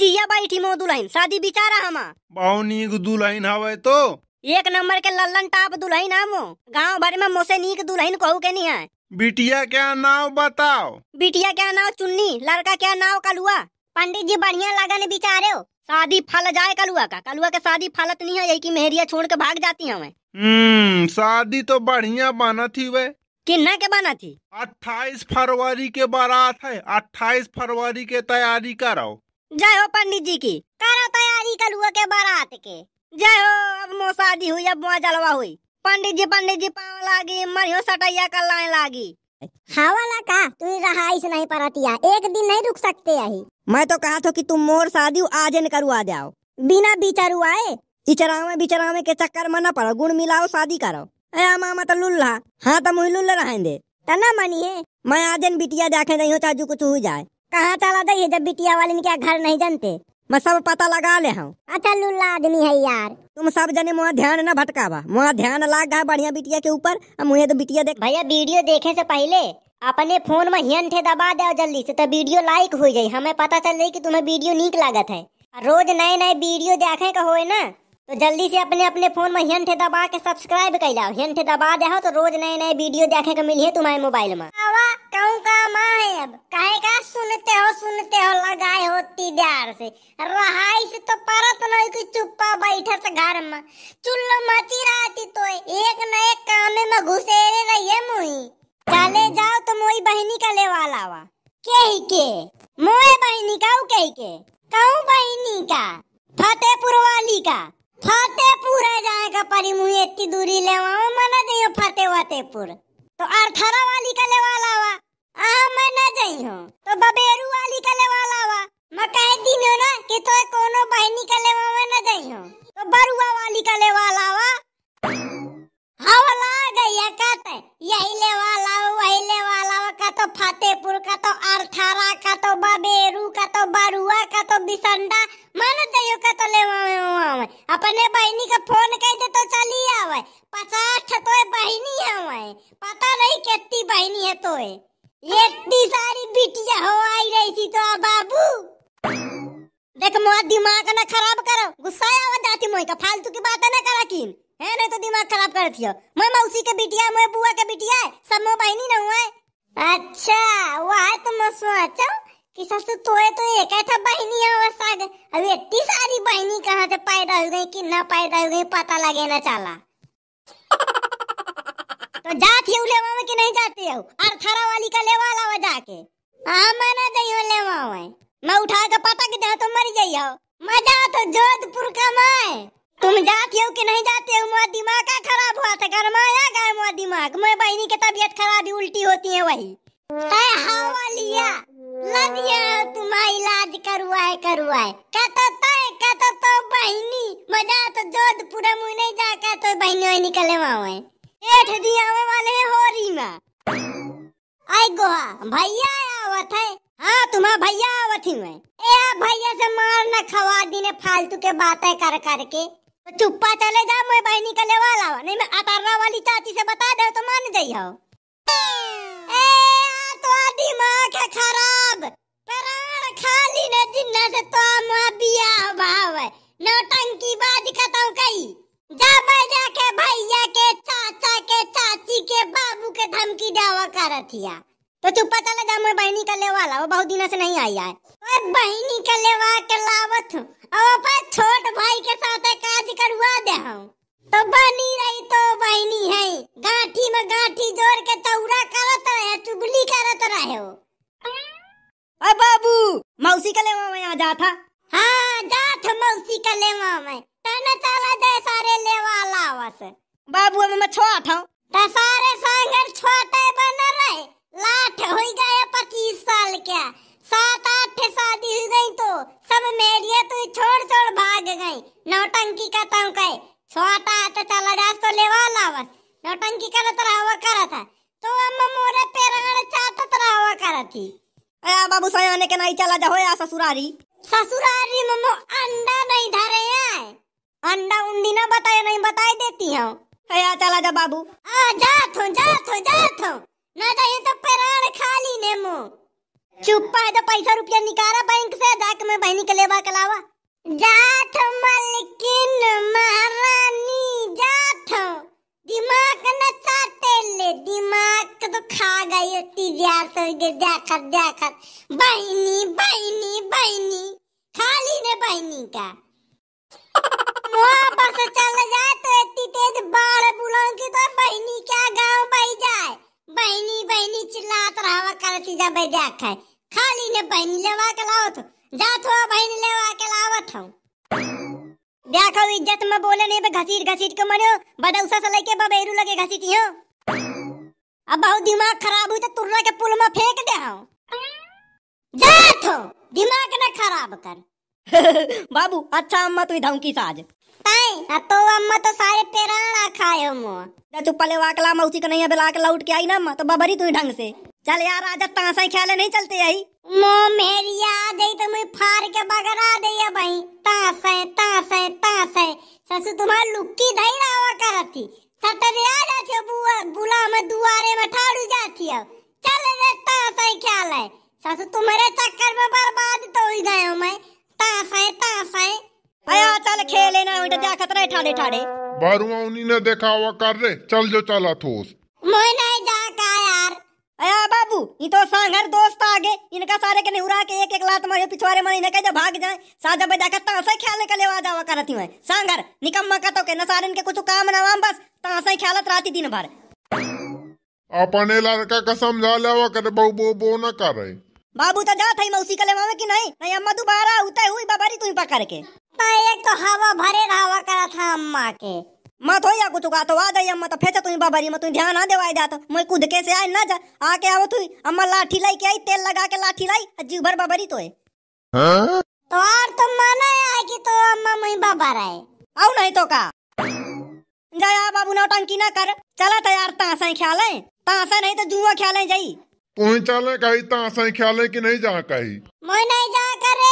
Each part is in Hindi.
जिया बैठी मो दुल्हन शादी बिचारा हम बहुत दुल्हन हवे तो एक नंबर के लल्लन टाप दुल्हन हम गांव भर में मोसे नीक दुल्हन कहू के नहीं है बिटिया क्या नाव बताओ बिटिया क्या नाव चुन्नी लड़का क्या नाव कलुआ पंडित जी बढ़िया लगन बिचारे हो शादी फल जाए कलुआ का कलुआ के शादी फलत नहीं है यही की मेहरिया छोड़ के भाग जाती है हम्म शादी तो बढ़िया बना थी वे किन्ना के बना थी अट्ठाईस फरवरी के बारात है अट्ठाईस फरवरी के तैयारी करो जय हो पंडित जी की करो तैयारी कल हुआ के बारात के जय हो अब मो शादी हुई अब मो जलवा हुई पंडित जी पंडित जी पाव लागी मरियो सटैया कर लाए लागी हवाला हाँ का तू रहाइश नहीं परतिया एक दिन नहीं रुक सकते यही मैं तो कहा था कि तुम मोर शादी आज न करवा जाओ बिना बिचरु आए इचरावे बिचरावे के चक्कर में न पड़ो गुण मिलाओ शादी करो ए मामा तो लुल्ला हाँ तो मुही लुल्ला रहें तना मनी है मैं आज बिटिया जाके नहीं हो चाहे कुछ हो जाए कहाँ चला दी जब बिटिया वाले क्या घर नहीं जानते मैं सब पता लगा ले हूँ अच्छा लुल्ला आदमी है यार तुम सब जने मुआ ध्यान न भटकावा मुआ ध्यान लाग गया बढ़िया बिटिया के ऊपर अब मुहे तो बिटिया देख भैया वीडियो देखे से पहले अपने फोन में हियन थे दबा दे जल्दी से तो वीडियो लाइक हो जाये हमें पता चल जाये की तुम्हें वीडियो नीक लागत है रोज नए नए वीडियो देखे का हो ना तो जल्दी से अपने अपने फोन में हेंठ दबा के सब्सक्राइब कर लो हेंठ दबा दे तो रोज नए नए वीडियो देखे को मिली है तुम्हारे मोबाइल में कहे का सुनते हो सुनते हो लगाए हो तीदार से रहाई से तो परत नहीं कि चुप्पा बैठे से घर में मची रहती तो एक न एक काम में घुसेरे मुई चले जाओ तो मोई बहनी का ले वाला वा के ही के बहनी का के ही के बहनी का फतेहपुर वाली का फतेहपुर जाएगा परी मुई इतनी दूरी ले लेवा मना जइयो फतेहपुर तो अर्थरा वाली का लेवाला हुआ आ मैं न जइयो तो बबेरू वाली का लेवाला हुआ मैं कह दी दिनो ना कि तो कोनो बहनी का लेवा मैं न जइयो तो बरुआ वाली का लेवाला हुआ हवला गया कहते यही ले वाला वही ले वाला का तो फतेहपुर का तो अरथारा का तो बबेरू का तो बरुआ का तो बिसंडा मन तयो का तो ले आवे अपने बहनी का फोन कर दे तो चली आवे पचास तो बहनी हवे पता नहीं कितनी बहनी है तो इतनी सारी बिटिया हो आई रही थी तो बाबू देख मोरा दिमाग ना खराब करो गुस्सा आवा जाती मोई का फालतू की बात ना करा कीन है नहीं तो दिमाग खराब कर दियो मैं मौसी के बिटिया मैं बुआ के बिटिया सब मैं बहनी ना हुए अच्छा वाह तो मसो अच्छा कि ससुर तोए तो एक था बहनी है आगे अब इतनी सारी बहनी कहाँ से पैदा हो गई कि ना पैदा हो गई पता लगे ना चला तो जाती हूँ लेवा में कि नहीं जाती हूँ अर्थरा वाली का लेवा लावा जाके हाँ मैं ना जाइयो लेवा में मैं उठा के पटक दे तो मर जाइयो मजा तो जोधपुर का मैं तुम जाते हो कि नहीं जाते हो मेरा दिमाग का खराब हुआ था गरमाया गया मेरा दिमाग मैं बहनी की तबीयत खराब ही उल्टी होती है वही हवा हाँ लिया लदिया तुम्हारा इलाज करवाए करवाए कहता तो कहता तो बहनी मजा तो जोधपुर मुँह नहीं जा जाकर तो बहनी वही निकले वहाँ है एठ दिया हुए वाले हो होरी में आई गोहा भैया आवत है हाँ तुम्हारा भैया आवत ही मैं ए भैया से मारना खवा ने फालतू के बातें कर करके चुप्पा चले जा मैं बहनी का वाला नहीं मैं अतरना वाली चाची से बता दे तो मान जाइयो ए तो दिमाग है खराब परार खाली ने जिन्ना से तो मां बिया भाव है नौटंकी बाज खत्म कई जा भाई जाके भैया के चाचा के चाची के बाबू के धमकी देवा करतिया तो चुप्पा चले जा मैं बहनी का वाला वो बहुत दिन से नहीं आई है बहिनी के लेवा के लावत हूँ और अपन छोट भाई के साथ काज करवा दे हूँ तो बनी रही तो बहिनी है गाठी में गाठी जोड़ के चौरा करत रहे चुगली करत रहे हो अरे बाबू मौसी के लेवा में आ जा था हाँ जात मौसी के लेवा में तने चला दे सारे लेवा लावस बाबू अब मैं छोट हूँ तो सारे संगर छोटे बन रहे लाठ हो गए पच्चीस साल क्या सात आठ शादी हो गई तो सब मेरिया तो छोड़ छोड़ भाग गई नौटंकी का तो कहे सोता तो चला जा तो लेवा बस नौटंकी का तो करत करा था तो अब मोरे पेरान चाटत तो करा थी अरे बाबू सयाने के नहीं चला जा हो या ससुरारी ससुरारी मम्मो अंडा नहीं धरे है अंडा उंडी ना बताए नहीं बताई देती हूं अरे चला जा बाबू आ जा थो तो, जा थो तो, जा थो ना जाए तो पेरान खाली ने मुंह चुप्पा है तो पैसा रुपया निकाला बैंक से जाक में बहनी के लेवा कलावा जाठ मलकिन महारानी जाठ दिमाग न चाटे ले दिमाग तो खा गई होती दियार से देखत देखत बहनी बहनी बहनी खाली ने बहनी का वापस चल जाए तो इतनी तेज बाल बुलाऊं कि तो बहनी क्या गांव बही जाए बहनी बहनी चिल्लात रहा करती जब देखा खाली ने बहन लेवा के लाओ तो जा तो बहन लेवा के लाओ हूं देखो इज्जत में बोले नहीं बे घसीट घसीट के मरो बदौसा से लेके बबेरू लगे घसीटी हो अब बहुत दिमाग खराब हुई तो तुर्रा के पुल में फेंक दे हूं जा तो दिमाग ना खराब कर बाबू अच्छा अम्मा तू धाऊ की साज ताई तो अम्मा तो सारे पेरा खाए हो मो तू पले वाकला मौसी का नहीं अबे लाके लौट के आई ना अम्मा तो बबरी तू ढंग से चल यार आज तासा ख्याल नहीं चलते आई मो मेरी आ गई तो मैं फार के बगरा दे या भाई तासे तासे तासे ससु तुम्हार लुक्की धई रावा करती सटने आ जाती बुआ बुला मैं दुआरे में ठाड़ू जाती अब चल रे तासा ख्याल है ससु तुम्हारे चक्कर में बर्बाद तो ही गए हो मैं तासे तासे आया चल खेले ना उठ जा खतरे ठाड़े ठाड़े बारुआ उन्हीं ने देखा हुआ कर रे चल जो चला थोस मैं नहीं जा अया बाबू ये तो सांगर दोस्त आगे इनका सारे के नेहुरा के एक एक लात मारे पिछवारे मारे इनके जब भाग जाए साजा बजा के तासे ख्याल के लेवा जावा करती मैं सांगर निकम्मा का तो के नसारन के कुछ काम ना वाम बस तासे ख्याल राती दिन भर अपने लड़का का समझा लेवा कर बहु बो बो ना करे बाबू तो जात है मौसी के लेवा कि नहीं नहीं अम्मा दोबारा उते हुई बाबारी तुम पकड़ के एक तो हवा भरे हवा करा था अम्मा के मत या कुछ का तो वादा अम्मा तो फेचा तुई बाबरी मैं तुई ध्यान ना देवाई जात तो मैं कूद के से आई ना जा आके आओ तुई अम्मा लाठी लाई के आई तेल लगा के लाठी लाई जीव भर बाबरी हाँ? तो है हाँ? तो आर तो माने है कि तो अम्मा मैं बाबा रहे आओ नहीं तो का जा जाया बाबू ना टंकी ना कर चला तैयार तो ता से ख्याल है ता से नहीं तो जुआ ख्याल है जाई तू चले कही ता से ख्याल है कि नहीं जा कही मैं नहीं जा करे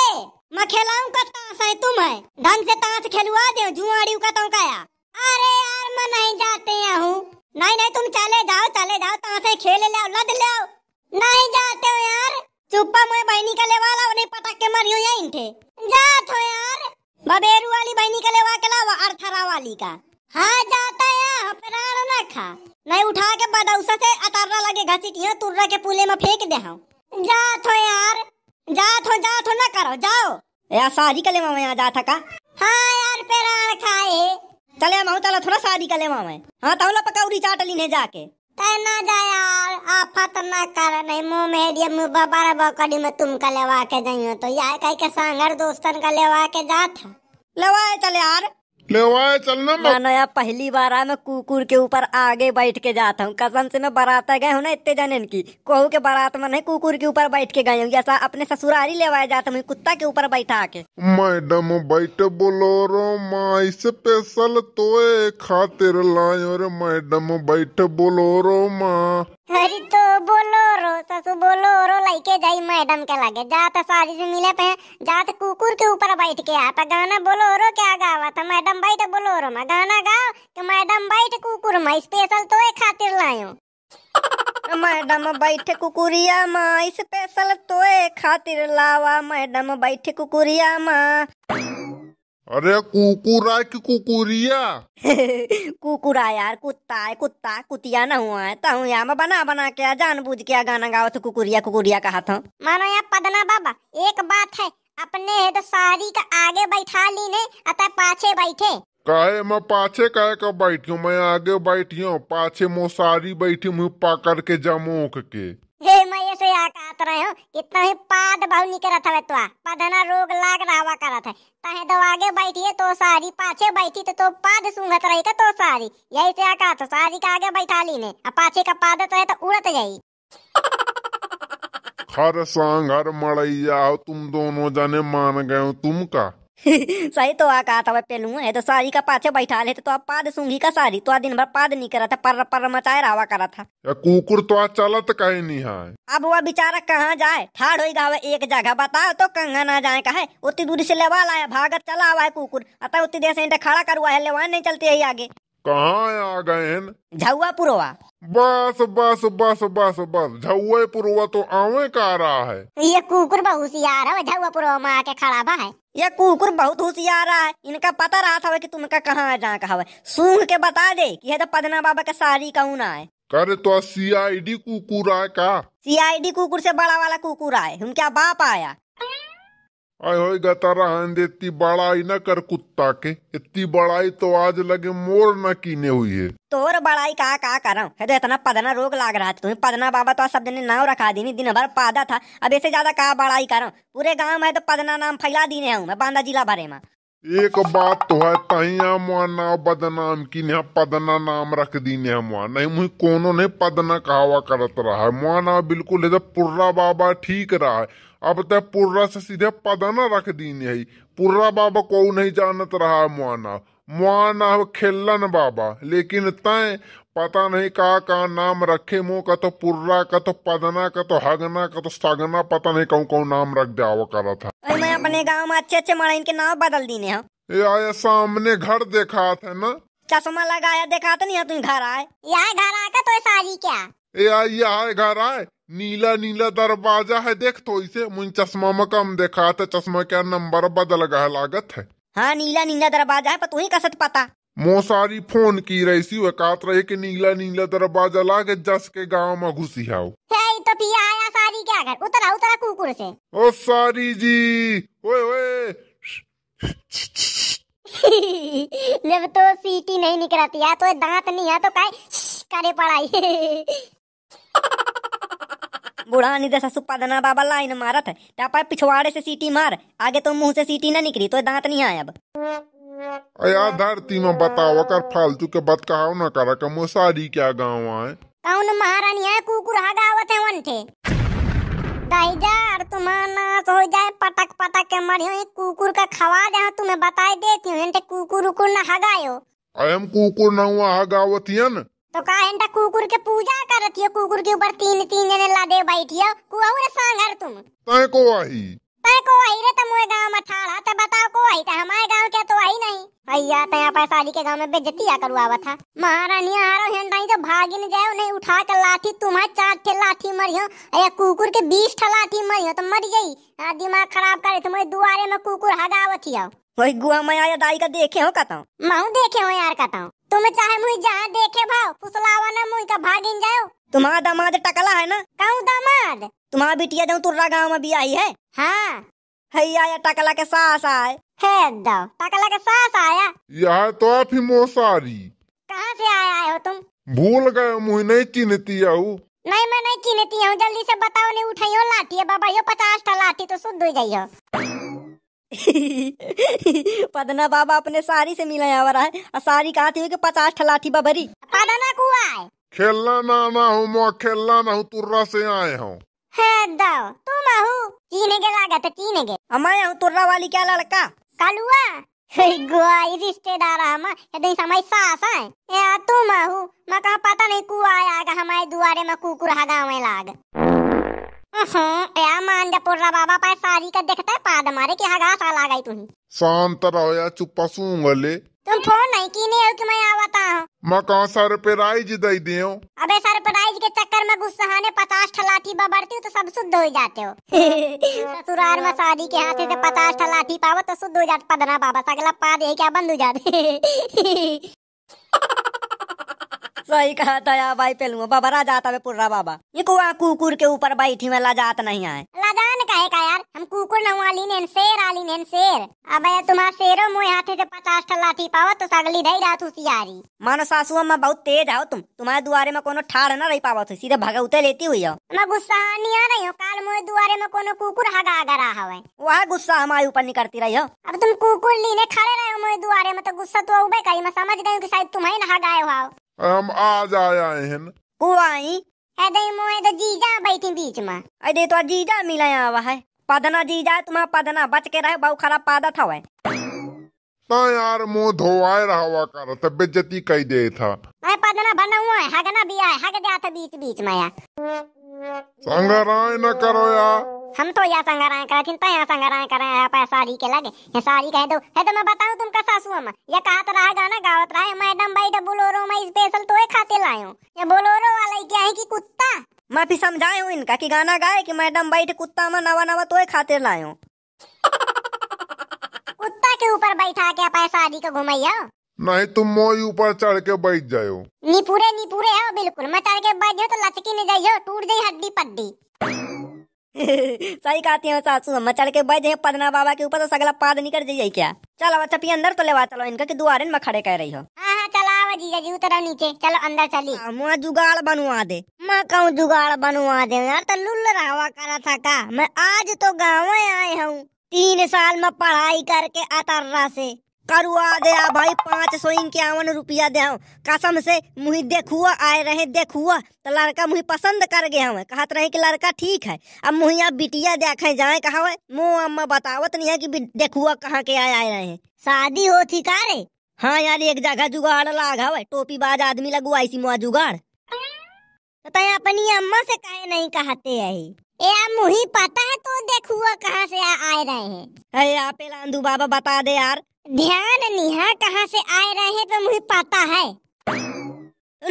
मैं खेलाऊं का ता से तुम है ढंग से ता से खेलवा दे जुआड़ी का तो काया अरे यार मैं नहीं जाते हूँ नहीं नहीं तुम चले जाओ चले जाओ कहाँ से खेल ले लद ले नहीं जाते हो यार चुप्पा मुझे बहनी का लेवा लाओ नहीं पटक के मरियो यहीं थे जात हो यार बबेरू वाली बहनी का लेवा के लाओ अर्थरा वाली का हाँ जाता है यार अपरार खा नहीं उठा के बदौसा से अतरना लगे घसी किया तुर्रा के पुले में फेंक दे हाँ जात हो यार जात हो जात हो ना करो जाओ यार सारी कलेवा में आ जाता का हाँ यार पेरा खाए चले हम माहू चला थोड़ा शादी कर ले मैं हां तौला तो पकौड़ी चाट लीने जाके ना जा यार आफत ना कर नहीं मुंह में मेरी मुंह बाबा रे बकड़ी में तुम कलेवा के जाइयो तो यार कह के सांगर दोस्तन कलेवा के जा था लेवा चले यार ले चलना मैं नया पहली बार आ मैं कुकुर के ऊपर आगे बैठ के जाता हूँ कसम से मैं बारात गए हूँ ना इतने जने की कहू के बारात में नहीं कुकुर के ऊपर बैठ के गए हूँ ऐसा अपने ससुराली लेवाया जाता हूँ कुत्ता के ऊपर बैठा के मैडम बैठे बोलो रो माई स्पेशल तो खातिर लायो रे मैडम बैठे बोलो रो माँ अरे तो बोलो रो ससु बोलो रो लेके जाई मैडम के लगे जात तो सारी से मिले पे जात तो कुकुर के ऊपर बैठ के आता गाना बोलो रो क्या गावा था मैडम मैडम बाइट बोलो रमा गाना गाओ कि तो मैडम बैठ कुकुर मा स्पेशल तो खातिर लायो मैडम बैठ कुकुरिया मा स्पेशल तो खातिर लावा मैडम बैठ कुकुरिया मा अरे कुकुरा की कुकुरिया कुकुरा यार कुत्ता है कुत्ता कुतिया न हुआ है तहु तो यहाँ मैं बना बना के जान बुझ के गाना गाओ तो कुकुरिया कुकुरिया कहा था मानो यहाँ पदना बाबा एक बात है अपने है तो सारी का आगे बैठा ली ने अतः पाछे बैठे काहे मैं पाछे काहे का बैठी हूँ मैं आगे बैठी हूँ पाछे मो सारी बैठी हूँ पकड़ के जमोक के हे मैं ऐसे आकात रहे हूँ इतना ही पाद बहु निकरत था तो पदना रोग लाग रहा करा था तहे तो आगे बैठी है तो सारी पाछे बैठी तो, तो पाद सुंगत रही का तो सारी यही से आकात सारी का आगे बैठा ली ने अब पाछे का पाद तो है तो उड़त जाई हर सांग हर मड़ैया तुम दोनों जाने मान गए हो तुम का सही तो आ कहा था पेलू है तो सारी का पाछे बैठा लेते तो आप पाद सुंगी का सारी तो दिन भर पाद नहीं करा था पर पर मचाए रावा करा था या कुकुर तो आज चलत तो कहे नहीं है अब वह बेचारा कहाँ जाए ठाड़ होगा वह एक जगह बताओ तो कंगा ना जाए कहे उतनी दूरी से लेवा लाया भागत चला हुआ है कुकुर अतः उतनी देर से खड़ा करुआ है लेवा नहीं चलती है आगे कहाँ आ गए हैं झुआ पुरवा बस बस बस बस बस झुए पुरवा तो आवे का रहा है ये कुकुर बहुत होशियार है झुआ पुरवा में आके खड़ा बा है ये कुकुर बहुत होशियार है इनका पता रहा था कि का कहाँ जा कहा है सूंघ के बता दे कि ये तो पदना बाबा का सारी कौन आए करे तो सी आई डी कुकुर आए का सी आई डी कुकुर से बड़ा वाला कुकुर आए हम क्या बाप आया आय हो गतारा इतनी बड़ाई ना कर कुत्ता के इतनी बड़ाई तो आज लगे मोर ना कीने हुई है तोर बड़ाई का का करो है तो इतना पदना रोग लाग रहा था तुम्हें पदना बाबा तो सब दिन नाव रखा दी दिन भर पादा था अब ऐसे ज्यादा का बड़ाई करो पूरे गाँव में तो पदना नाम फैला दीने हूँ मैं बांदा जिला भरे में एक बात तो है तहिया मुआ नाव बदनाम की ने पदना नाम रख दी ने मुआ नहीं मुझे कोनो ने पदना कहावा करत रहा है मुआ नाव बिल्कुल है पुर्रा बाबा ठीक रहा है अब ते पुर्रा से सीधे पदना रख दी नहीं पुर्रा बाबा को नहीं जानत रहा मुआना मुआना खेलन बाबा लेकिन तय पता नहीं का का नाम रखे मुँह का तो पुर्रा का तो पदना का तो हगना का तो सगना पता नहीं कौन कौन नाम रख दिया वो करा था मैं अपने गांव में अच्छे अच्छे मरा इनके नाम बदल दीने हैं सामने घर देखा था ना चश्मा लगाया देखा था तो नहीं तुम घर आए यहाँ घर आकर तो सारी क्या आए घर आए नीला नीला दरवाजा है देख तो इसे मुन चश्मा में कम देखा था तो चश्मा का नंबर बदल गया लागत है हाँ नीला नीला दरवाजा है पर तू ही कसत पता मोसारी फोन की रही सी वे कात रही की नीला नीला दरवाजा लागे जस के गांव में घुसी है तो पिया आया सारी क्या कर उतरा उतरा कुकुर से ओ सारी जी ओए ओए जब तो सीटी नहीं निकलती है तो दांत नहीं है तो काय करे पड़ाई बूढ़ा निधे ससु पदना बाबा लाइन मारत है टापा पिछवाड़े से सीटी मार आगे तो मुंह से सीटी ना निकली तो दांत नहीं आया अब अया धरती में बताओ अगर फालतू के बात कहा ना करा का मुसारी क्या गाँव आए कौन महारानी है कुकुर हगावत है वन थे दाईजार तुम्हारा हो जाए पटक पटक के मरियो एक कुकुर का खवा दे तुम्हें बताई देती हूँ कुकुर उकुर ना हगायो अयम कुकुर ना हुआ हगावती है ना तो का एंटा कुकुर के पूजा करत हो कुकुर के ऊपर तीन तीन जने लादे बैठियो कुआऊ रे सांगर तुम तय को आई तय को आई रे तमुए गांव में ठाड़ा त तो बताओ को आई त तो हमारे गांव के तो आई नहीं भैया त तो यहां पैसाली के गांव में बेइज्जतिया करवावा हाँ? था महारानी आ रहो हैं हेंडाई तो भाग न जाओ नहीं उठा के लाठी तुम्हें चार ठे लाठी मरियो ए कुकुर के 20 ठे लाठी मरियो तो मर गई आ हाँ, दिमाग खराब करे तुम्हारे दुआरे में कुकुर हगावत हियो ओई गुआ मैं आया दाई का देखे हो कहता हूं माहू देखे हो यार कहता हूं तुम चाहे मुई जहाँ देखे भाव फुसलावा ना मुई का भागिन जाओ तुम्हारा दामाद टकला है ना कहूँ दामाद तुम्हारा बिटिया जो तुर्रा गाँव में भी आई है हाँ हैया या टकला के सास आए है दाव टकला के सास आया यह तो आप ही मोसारी कहाँ से आया आए हो तुम भूल गए मुझे नहीं चिन्हती आऊ नहीं मैं नहीं चिन्हती हूँ जल्दी से बताओ नहीं उठाई हो लाठी है बाबा यो पचास टा लाठी तो सुध हो जाइयो पदना बाबा अपने सारी से मिला आवा रहा है और सारी कहा थी कि पचास ठलाठी बबरी पदना कुआ खेलना मामा हूँ मो खेलना मैं तुर्रा से आए हूँ तुम आहू चीने के लागत चीने के हमारे हूँ तुर्रा वाली क्या लड़का कलुआ गोई रिश्तेदार हम यदि समय सास है या तुम आहू मैं कहा पता नहीं कुआ आएगा हमारे दुआरे में कुकुर हगावे लाग शांत रहो या चुप्पा गले तुम फोन नहीं की नहीं हो कि मैं आवता हूँ मैं कहां सर पे राइज दे दियो अबे सर पे राइज के चक्कर में गुस्सा गुस्साने पचास ठलाठी बबड़ती हूँ तो सब शुद्ध हो जाते हो ससुराल में शादी के हाथ से पचास ठलाठी पावो तो शुद्ध हो जाते पदना बाबा सगला पाद है क्या बंद हो जाते सही कहा था यार भाई पहलू बाबा राजात है पुर्रा बाबा ये कुआ कुकुर के ऊपर बैठी में लजात नहीं आए लजान का का यार हम कुकुर नवाली ने शेर आली ने शेर अब ये तुम्हारा शेरो मोए हाथे से पचास टा लाठी पाओ तो सगली रही रात होशियारी मानो सासुआ में बहुत तेज आओ तुम तुम्हारे दुआरे में कोनो ठार ना रही पावत सीधे भगवते लेती हुई हो मैं गुस्सा नहीं आ रही हो काल मोए दुआरे में कोनो कुकुर हगा हगा रहा है वह गुस्सा हमारे ऊपर नहीं करती रही हो अब तुम कुकुर लीने खड़े रहे हो मोए दुआरे में तो गुस्सा तो उबे करी मैं समझ गई कि शायद तुम्हें नहा गए हुआ हम आज आया हन बुआई अरे मोए तो जीजा बैठी बीच में अरे तो जीजा मिला आवा है पदना जीजा तुम्हारा पदना बच के रहे बहु खराब पादा था वे कितना यार मुंह धोवाए रहा करत बेज्जती कई दे था मैं पदना बना हुआ है हगना भी आए हग जाता बीच बीच में यार संगराय न करो यार हम तो यहाँ संगराय कर चिंता तो यहाँ संगराय कर रहे हैं सारी के लगे ये सारी कह दो है तो मैं बताऊँ तुम का सासू हम ये कहा तो रहा गाना गावत रहा है मैडम भाई रो मैं स्पेशल तो खाते लाए हूँ ये बोलोरो वाला क्या है कि कुत्ता मैं भी समझाए हूँ इनका कि गाना गाए कि मैडम बैठ तो कुत्ता में नवा नवा तो खाते लाए ऊपर बैठा के अपना शादी को घुमैयो नहीं तुम मोई ऊपर चढ़ के बैठ जायो नी पूरे नी पूरे हो हाँ, बिल्कुल मैं चढ़ के बैठ जाओ तो लचकी नहीं जाइयो टूट जाये हड्डी पड्डी सही कहती है सासू हम चढ़ के बैठ जाए पदना बाबा के ऊपर तो सगला पाद निकल जाइए क्या चलो अच्छा पी अंदर तो लेवा चलो इनका की दुआरे में खड़े कह रही हो हाँ हाँ नीचे चलो अंदर चली मुआ जुगाड़ बनवा दे मैं कहूँ जुगाड़ बनवा दे यार तो लुल रहा करा था का मैं आज तो गाँव आए हूँ तीन साल में पढ़ाई करके अतर्रा से करुआ दया भाई पाँच सौ इक्यावन रुपया दे कसम से मुही देखुआ आए रहे देखुआ तो लड़का मुही पसंद कर गया हमें कहत रहे कि लड़का ठीक है अब मुहिया बिटिया देखे जाए कहा मुँह अम्मा बतावत नहीं है कि देखुआ कहाँ के आए आए रहे शादी हो थी का रे हाँ यार एक जगह जुगाड़ लागा हुआ टोपी बाज आदमी लगुआ इसी मुआ जुगाड़ तो अपनी अम्मा से कहे नहीं कहते है एरा मुही पता है तो देखुआ कहाँ से आ, आए रहे हैं अरे आप लांदू बाबा बता दे यार ध्यान निहा कहाँ से आए रहे हैं तो मुही पता है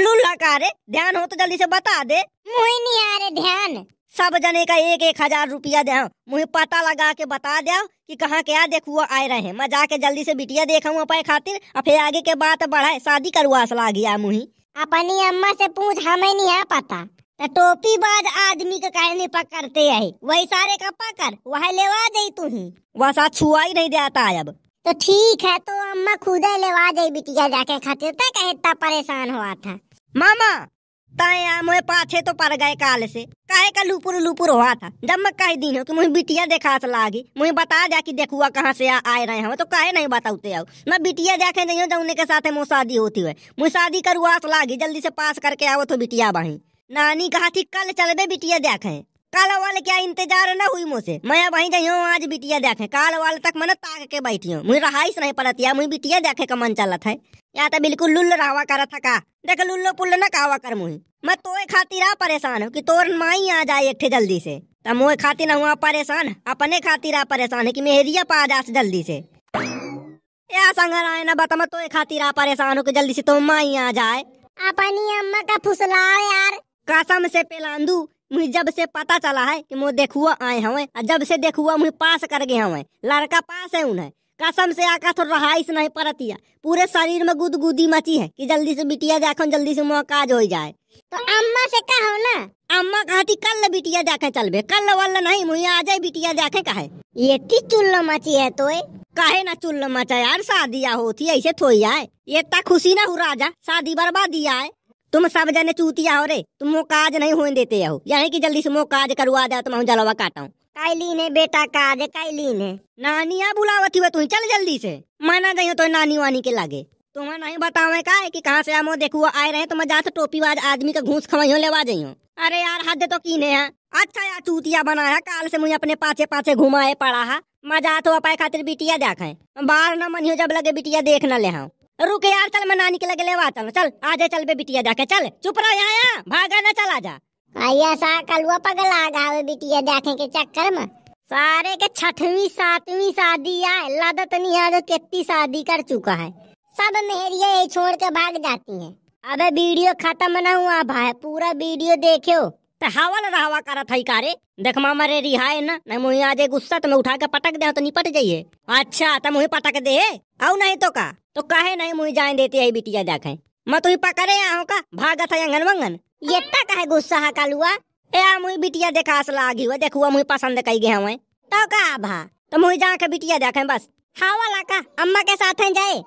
लुल्ला का रे ध्यान हो तो जल्दी से बता दे मुही नहीं आ रे ध्यान सब जने का एक एक हजार रुपया दे हाँ। मुझे पता लगा के बता दे हाँ, कि कहाँ क्या देखुआ आए रहे हैं मैं जाके जल्दी से बिटिया देखा अपने खातिर और फिर आगे के बात बढ़ाए शादी करवा सला गया मुही अपनी अम्मा से पूछ हमें नहीं है पता तो टोपी बाद आदमी का कहने नहीं पकड़ते है वही सारे का पकड़ वह लेवा दे तू ही साथ छुआ ही नहीं जाता है अब तो ठीक है तो अम्मा खुद लेवा दे बिटिया जाके खातिर तक इतना परेशान हुआ था मामा ताए पाछे तो पड़ गए काल से कहे का लुपुर लुपुर हुआ था जब मैं कह दी कि मुझे बिटिया देखा से लागी मुझे बता जा कि देखुआ कहाँ से आ, आए रहे हैं तो कहे नहीं बताते आओ मैं बिटिया जाके नहीं हूँ उन्हें के साथ मुँह शादी होती है मुझे शादी करुआ से लागी जल्दी से पास करके आओ तो बिटिया बही नानी कहा थी कल चल चलबे बिटिया देखे कल वाल क्या इंतजार न हुई मुझसे मैं वही वहीं आज बिटिया देखे काल वाल तक मन ताक के बैठी हूँ मुझे रहाइस नहीं पड़ती है मुझे बिटिया देखे का मन चलत है या तो बिल्कुल लुल्ल रहा कर था का देख लुल्लो पुल्लो न कहवा कर मुही मैं तोए खातिर आ परेशान हूँ की तोर माई आ जाए एक जल्दी से तब तो मोए खातिर हुआ परेशान अपने खातिर आ परेशान है की मेहरिया पा जा जल्दी से या संगर आए ना बता मैं तोए खातिर आ परेशान हूँ की जल्दी से तुम तो माई आ जाए अपनी अम्मा का फुसला यार कसम से पेलांदू मुझे जब से पता चला है कि मुझे देखुआ आए हवे जब से देखुआ मुझे पास कर गए हवे लड़का पास है उन्हें कसम से आका तो रहाइश नहीं है पूरे शरीर में गुदगुदी मची है कि जल्दी से बिटिया देखो जल्दी से मुआ काज हो जाए तो अम्मा से कहो ना अम्मा कहती कल बिटिया देखे बे कल वल नहीं आ जाए बिटिया देखे कहे ये चुल्लो मची है तो कहे ना चुल्लो मचा यार शादिया होती ऐसे थोई आए ये खुशी ना हो राजा शादी दिया है तुम सब जने चूतिया हो रे तुम वो काज नहीं होने देते हो यही की जल्दी से मो काज करवा दे तुम तो जलवा काटा काली ने बेटा काज काली ने नानिया बुलाओ थी तू चल जल्दी से माना गई तो नानी वानी के लागे तुम्हें नहीं बताओ का है की कहाँ से हम देखो आए रहे तुम्हें तो जाते तो टोपी वाज आदमी का घूस खवाई लेवा जाइयो अरे यार हद तो की है अच्छा यार चूतिया बनाया काल से मुझे अपने पाछे पाछे घुमाए पड़ा है मजा तो अपाए खातिर बिटिया देखे बाहर न मनियो जब लगे बिटिया देख न ले हाँ रुक यार चल मैं नानी के लगे लेवा चल चल आजे चल बे बिटिया जाके चल चुप रहो यहाँ भागा ना चला जा आया सा कलुआ पगल आ गावे बिटिया देखे के चक्कर में सारे के छठवीं सातवीं शादी आए लादत नहीं आज कितनी शादी कर चुका है सब मेहरिया ये छोड़ के भाग जाती हैं अबे वीडियो खत्म ना हुआ भाई पूरा वीडियो देखे ते हवा ला हावा करत हई कारे रे रिहा है ना न मुही आज गुस्सा तो मैं उठा के पटक दे हाँ तो निपट जाइए अच्छा तो मुही पटक दे आओ नहीं तो का तो कहे नहीं मुही जाए देते है बिटिया देखे मैं तुम्हें पकड़े आहो का भागत था अंगन वंगन ये कहे गुस्सा है कालुआ ए मुई बिटिया देखा लागी हुआ देखुआ मुई पसंद कई गए हुए तो का भा तो मुही जा के बिटिया देखे बस हावा लाका अम्मा के साथ हैं जाए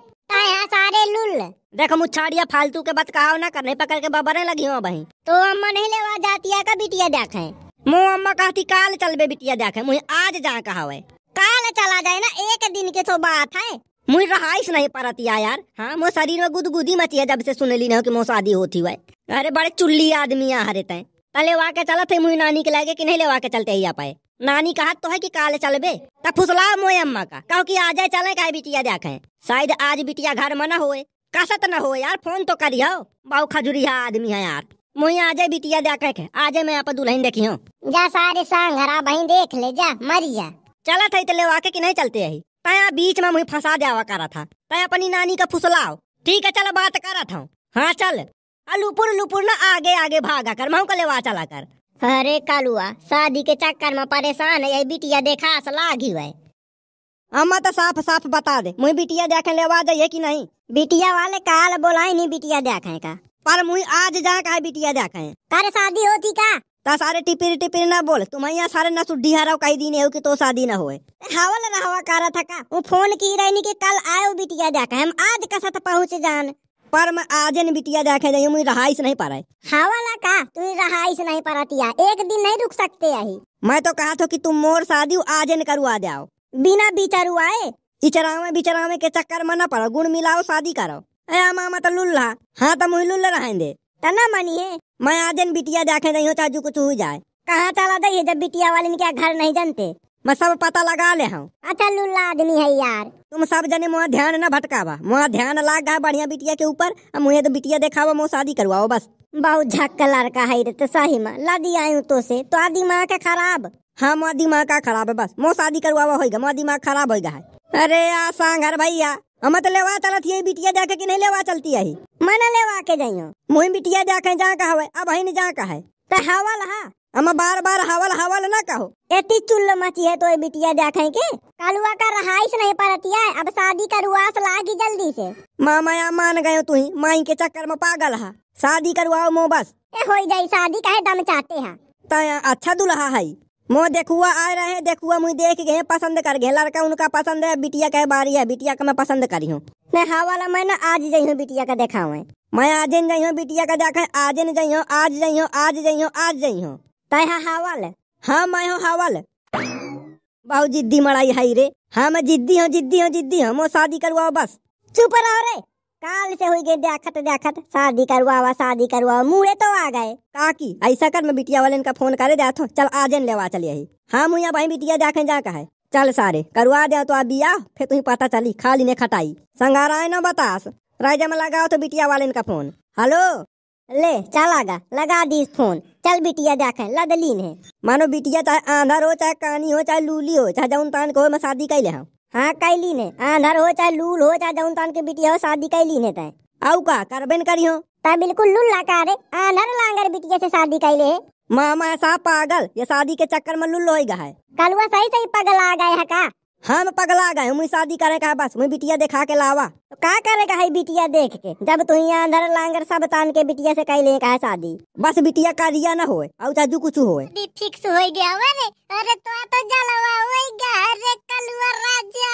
देखो मुछाड़िया फालतू के बात कहा ना करने पकड़ के बबरे लगी हो बही तो अम्मा नहीं लेवा जातिया का बिटिया देखे मुँह अम्मा कहती काल चल बे बिटिया देखे मुझे आज जा कहा काल चला जाए ना एक दिन के तो बात है मुझे रहाइश नहीं परतिया यार हाँ मोह शरीर में गुदगुदी मची है जब से सुन ली नो कि मोह शादी होती हुआ अरे बड़े चुल्ली आदमी हरे तय पहले वाके चला थे मुझे नानी के लगे की नहीं लेवा के चलते ही आ पाए नानी कहा तो है कि काले चलबे तो फुसला मोए अम्मा का कहो कि आ जाए चले का बिटिया देखे शायद आज बिटिया घर में न हो कसत न हो यार फोन तो करियो बहु खजुरिया आदमी है यार मुही आज बिटिया देखे के आज मैं आप दुल्हन देखी हूँ जा सारे सांगरा बहन देख ले जा मरिया चला था इतले वाके की नहीं चलते है तया बीच में मुझे फंसा जावा करा था तय अपनी नानी का फुसलाओ ठीक है चलो बात करा था हाँ चल लुपुर लुपुर ना आगे आगे भागा कर मऊ का लेवा चला कर अरे कालुआ शादी के चक्कर में परेशान है बिटिया देखा लागी हुआ अम्मा तो साफ साफ बता दे मुई बिटिया देखे लेवा जाइए कि नहीं बिटिया वाले काल बोलाए नहीं बिटिया देखे का पर मुई आज जा का बिटिया देखे कर शादी होती का तो सारे टिपिर टिपिर ना बोल तुम यहाँ सारे ना सुड्डी हराओ कई दिन हो कि तो शादी ना होए हवल रहा करा था का वो फोन की रहनी के कल आयो बिटिया जाके हम आज का साथ पहुँच जान पर मैं नहीं बिटिया जाके जाइए मुझे रहाइश नहीं पा रहे हाँ वाला का तुम रहाइश नहीं पा रहा एक दिन नहीं रुक सकते यही मैं तो कहा था कि तुम मोर शादी आज आजन करुआ जाओ बिना बिचारू आए इचरावे बिचरावे के चक्कर में न पड़ो गुण मिलाओ शादी करो ए मामा तो लुल्ला हाँ तो मुझे लुल्ला दे तना तो मनी है मैं आज बिटिया जाके नहीं हो चाहू कुछ हो जाए कहाँ चला दे जब बिटिया वाले क्या घर नहीं जानते मैं सब पता लगा ले हूँ अच्छा लुल्ला आदमी है यार तुम सब जने मुआ ध्यान न भटकावा मुआ ध्यान लाग गा बढ़िया बिटिया के ऊपर और मुझे तो बिटिया देखावा मुँह शादी करवाओ बस बहुत झक का लड़का है रे तो सही माँ ला आयु तो से तो दिमाग का खराब हाँ मुआ दिमाग का खराब है बस मुँह शादी करवावा होगा मुआ दिमाग खराब होगा है अरे आसान घर भैया हम तो लेवा चलत यही बिटिया जाके की नहीं लेवा चलती है मैं न लेवा के जाइयो मुही बिटिया जाके जहाँ का हवा अब नहीं जहाँ का है तो हवा लहा हम बार बार हवल हवल ना कहो एटी चुल्ल मची है तो ये बिटिया देखे के कलुआ का रहाइश नहीं पड़ती है अब शादी का रुआस लागी जल्दी से मामा या मान गयो तू ही माई के चक्कर में पागल है शादी करवाओ मो बस ए हो जाई शादी का दम चाहते हैं तय अच्छा दुल्हा है मो देखुआ आ रहे देखुआ मुझे देख गए पसंद कर गए लड़का उनका पसंद है बिटिया के बारी है बिटिया का मैं पसंद करी हूँ मैं हाँ वाला मैं ना आज जई हूँ बिटिया का देखा हुआ मैं आज जई हूँ बिटिया का देखा आज जई हूँ आज जई हूँ आज जई हूँ आज जई हूँ तय हा हावल हाँ मैं हूँ हावल बहुत जिद्दी मड़ाई है रे हाँ मैं जिद्दी हूँ जिद्दी हूँ जिद्दी हूँ मोह शादी करवाओ बस चुप रहो रे काल से हुई गई देखत देखत शादी करवावा शादी करवावा मुड़े तो आ गए काकी ऐसा कर मैं बिटिया वाले इनका फोन करे जाता हूँ चल आज लेवा चलिए ही हाँ मुँह भाई बिटिया जाके जा है चल सारे करवा दे तो आप बिया फिर तुम्हें पता चली खाली ने खटाई संगारा है ना बतास राजा में लगाओ तो बिटिया वाले इनका फोन हेलो ले चलागा लगा दी फोन चल बिटिया देखे लदलीन है मानो बिटिया चाहे आंधर हो चाहे कानी हो चाहे लूली हो चाहे जौन तान को मैं शादी कैले हूँ हाँ कैली ने आंधर हो चाहे लूल हो चाहे जौन तान के बिटिया हो शादी कैली ने तय आऊ का करबेन करी हो ता बिल्कुल लुल्ला का रे आंधर लांगर बिटिया से शादी कैले है मामा ऐसा पागल ये शादी के चक्कर में लुल्ल होएगा है कलुआ सही सही पागल आ गए है का हम पगला गए हम शादी करे का बस मुई बिटिया देखा के लावा तो का करे का है बिटिया देख के जब तू यहाँ अंदर लांगर सब तान के बिटिया से कहीं ले का शादी बस बिटिया का दिया ना होए और चाजू कुछ होए फिक्स हो गया अरे अरे तो आ तो जलवा हो गया अरे कलुआ राजा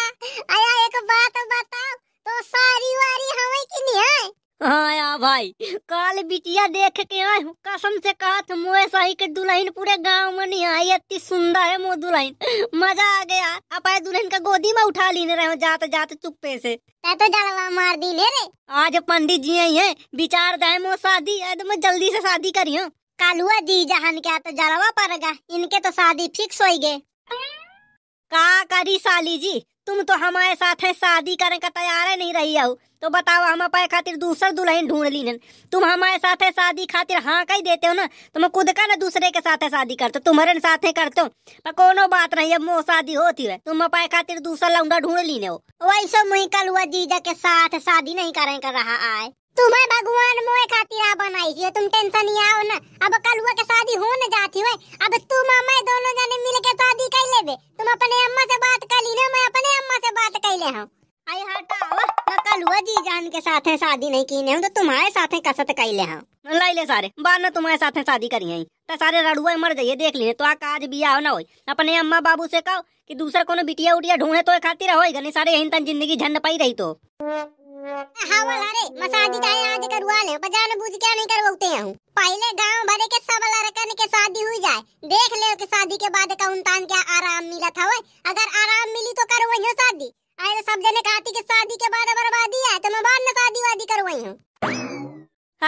आया एक बात बताओ तो सारी वारी हवे कि नहीं है आया हाँ भाई काल बिटिया देख के आए कसम से कहा था मोए सही के दुल्हन पूरे गांव में नहीं आई इतनी सुंदर है मो दुल्हन मजा आ गया अब आए दुल्हन का गोदी में उठा लेने रहे हो जाते जाते चुप्पे से तो जलवा मार दी ले रे आज पंडित जी आई है विचार दे मो शादी मैं जल्दी से शादी करियो हुआ जी जहान के तो जलवा पड़ेगा इनके तो शादी फिक्स हो गए का करी साली जी तुम तो हमारे साथ है शादी करने का तैयार नहीं रही हो तो बताओ हम अपने खातिर दूसर दुल्हन ढूंढ ली तुम हमारे साथ है शादी खातिर हाँ कही देते हो ना तुम तो खुद का ना दूसरे के साथ है शादी करते हो तुम्हारे साथ है करते हो पर कोनो बात नहीं अब मोह शादी होती है तुम अपने खातिर दूसरा लौंडा ढूंढ ली हो वैसे मुई कल हुआ जीजा के साथ शादी नहीं करें कर रहा आए तुम्हें भगवान मोए खातिर आ बनाई है तुम टेंशन नहीं आओ ना अब कलुआ के शादी हो न जाती है अब तुम और मैं दोनों जाने मिल के शादी कर लेबे तुम अपने अम्मा से बात कर ली ना मैं अपने अम्मा से बात कर ले हूं आई हटाओ ना कलुआ जी जान के साथ है शादी नहीं कीने हूं तो तुम्हारे साथ है कसत कर ले हूं ले ले सारे बाद में तुम्हारे साथ है शादी करी है तो सारे रड़ुए मर जाइए देख लीने तो आज भी आओ ना हो अपने अम्मा बाबू से कहो कि दूसरा कोनो बिटिया उटिया ढूंढे तो खातिर होएगा नहीं सारे यहीं तन जिंदगी झंड पाई रही तो हावल हाँ, चाहे आज क्या नहीं करवाते पहले गांव भरे के सब लड़कन के शादी हुई जाए देख ले के शादी के बाद का उनतान क्या आराम मिला था अगर आराम मिली तो हो शादी तो सब जने कहती के शादी के बाद बर्बादी है तो मैं बाद में शादी वादी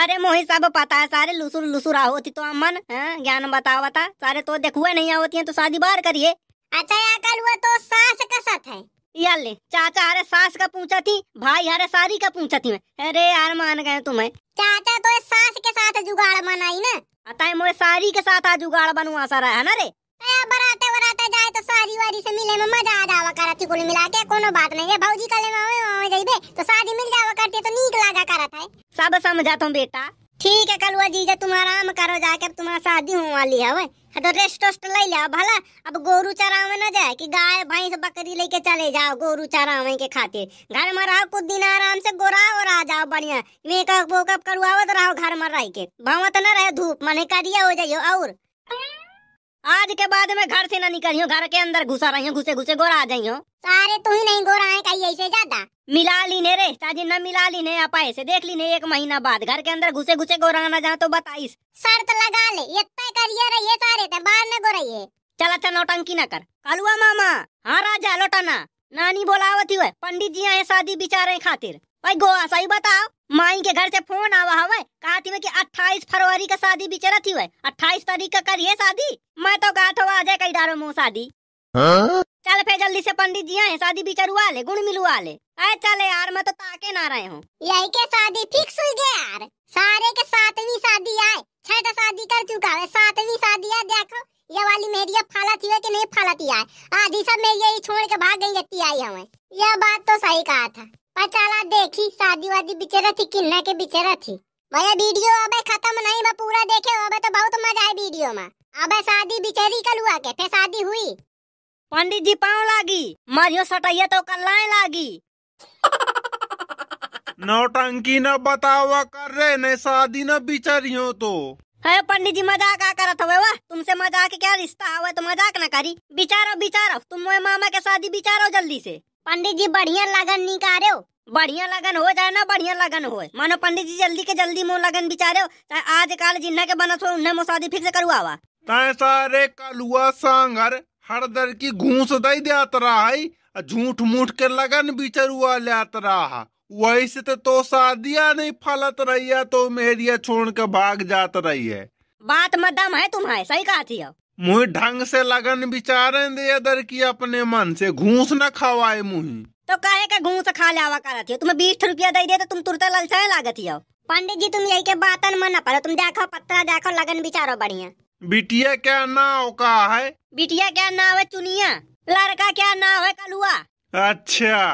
अरे मोहित साहब पता है सारे लुसुर लुसुरा होती तो अमन हाँ, ज्ञान बताओ बता सारे तो देखुआ नहीं होती है तो शादी बार करिए अच्छा कल तो सास कसत है या ले चाचा हरे सास का पूछा थी भाई हरे सारी का पूछा थी मैं अरे यार मान गए तुम्हें चाचा तो सास के साथ जुगाड़ बनाई ना अतः मोए सारी के साथ आज जुगाड़ बनवा सारा है ना रे बराते बराते जाए तो सारी वारी से मिले में मजा आ जावा करा थी कुल मिला के कोनो बात नहीं है भौजी कल मावे मावे जाइबे तो शादी मिल जावा करती तो नीक लागा करा था सब समझा तुम बेटा ठीक है कलुआ जीजा तुम आराम करो जाके अब तुम्हारा शादी होने वाली है हाँ, तो रेस्ट वेस्ट ले लिया भला अब गोरू चरावे ना जाए कि गाय भैंस बकरी लेके चले जाओ गोरू चरावे के खातिर घर में रहो कुछ दिन आराम से गोरा और आ जाओ बढ़िया मेकअप वोकअप करवाओ तो रहो घर में रह के भाव तो न रहे धूप मने करिया हो जाइयो और आज के बाद में घर से ना निकलियो घर के अंदर घुसा रही हूँ घुसे घुसे गोरा आ जाइयो सारे तू ही नहीं गोरा है कहीं ऐसे ज्यादा मिला ली ने रे ताजी न मिला ली ने आप ऐसे देख ली ने एक महीना बाद घर के अंदर घुसे घुसे गोरा आना जा तो बताइस शर्त लगा ले ये तय करिए रही है सारे बाहर न गोरई है चल अच्छा नौटंकी न कर कालुआ मामा हाँ राजा लौटाना नानी बोला हुए पंडित जी आए शादी बिचारे खातिर भाई गोवा सही बताओ माई के घर से फोन आवा हवे कहती में की अट्ठाईस फरवरी का शादी बिचरा थी अट्ठाईस तारीख का करिए शादी मैं तो गाठ हुआ जाए कई डारो मुँह शादी चल फिर जल्दी से पंडित जी आए शादी बिचरुआ ले गुण मिलुआ ले अरे चले यार मैं तो ताके ना रहे हूँ यही के शादी फिक्स हुई गए यार सारे के सातवीं शादी आए छठ शादी कर चुका है सातवीं शादी है देखो ये वाली मेरी अब फालती है कि नहीं फालती आए आधी सब मेरी यही छोड़ के भाग गई रखती आई हमें यह बात तो सही कहा था चला देखी शादी वादी बिचेरा थी किन्ना के बिचेरा थी भैया वीडियो अबे खत्म नहीं बा पूरा देखे अबे तो बहुत मजा आई वीडियो में अबे शादी बिचेरी कल हुआ के फिर शादी हुई पंडित जी पाँव लागी मारियो सटैया तो कल्लाए लागी टंकी न बतावा कर रहे न शादी न बिचरियो तो है पंडित जी मजाक आ करत हुए वाह तुमसे मजाक क्या रिश्ता हुआ तो मजाक ना करी बिचारो बिचारो तुम मोए मामा के शादी बिचारो जल्दी से पंडित जी बढ़िया लगन निकाल हो बढ़िया लगन हो जाए ना बढ़िया लगन हो मानो पंडित जी जल्दी के जल्दी मो लगन बिचार हो चाहे आज काल जिन्ना के बनत उन्हें मो शादी फिर से तय सारे कलुआ सांगर हर दर की घूस दई देत रहा झूठ मूठ के लगन हुआ लेत रहा वही तो, तो शादिया नहीं फलत रही है तो मेरिया छोड़ के भाग जात रही है बात में दम है तुम्हारे सही कहा थी मुही ढंग से लगन विचार दर की अपने मन से घूस न खवाए मुही तो काहे का घूस खा लावा करत हो तुम्हें बीस रुपया दे दे तो तुम तुरते ललचाए लागत हो पंडित जी तुम यही के बातन मन पर तुम देखो पत्रा देखो लगन विचारो बढ़िया बिटिया क्या नाव का है बिटिया क्या नाव है चुनिया लड़का क्या नाव है कलुआ अच्छा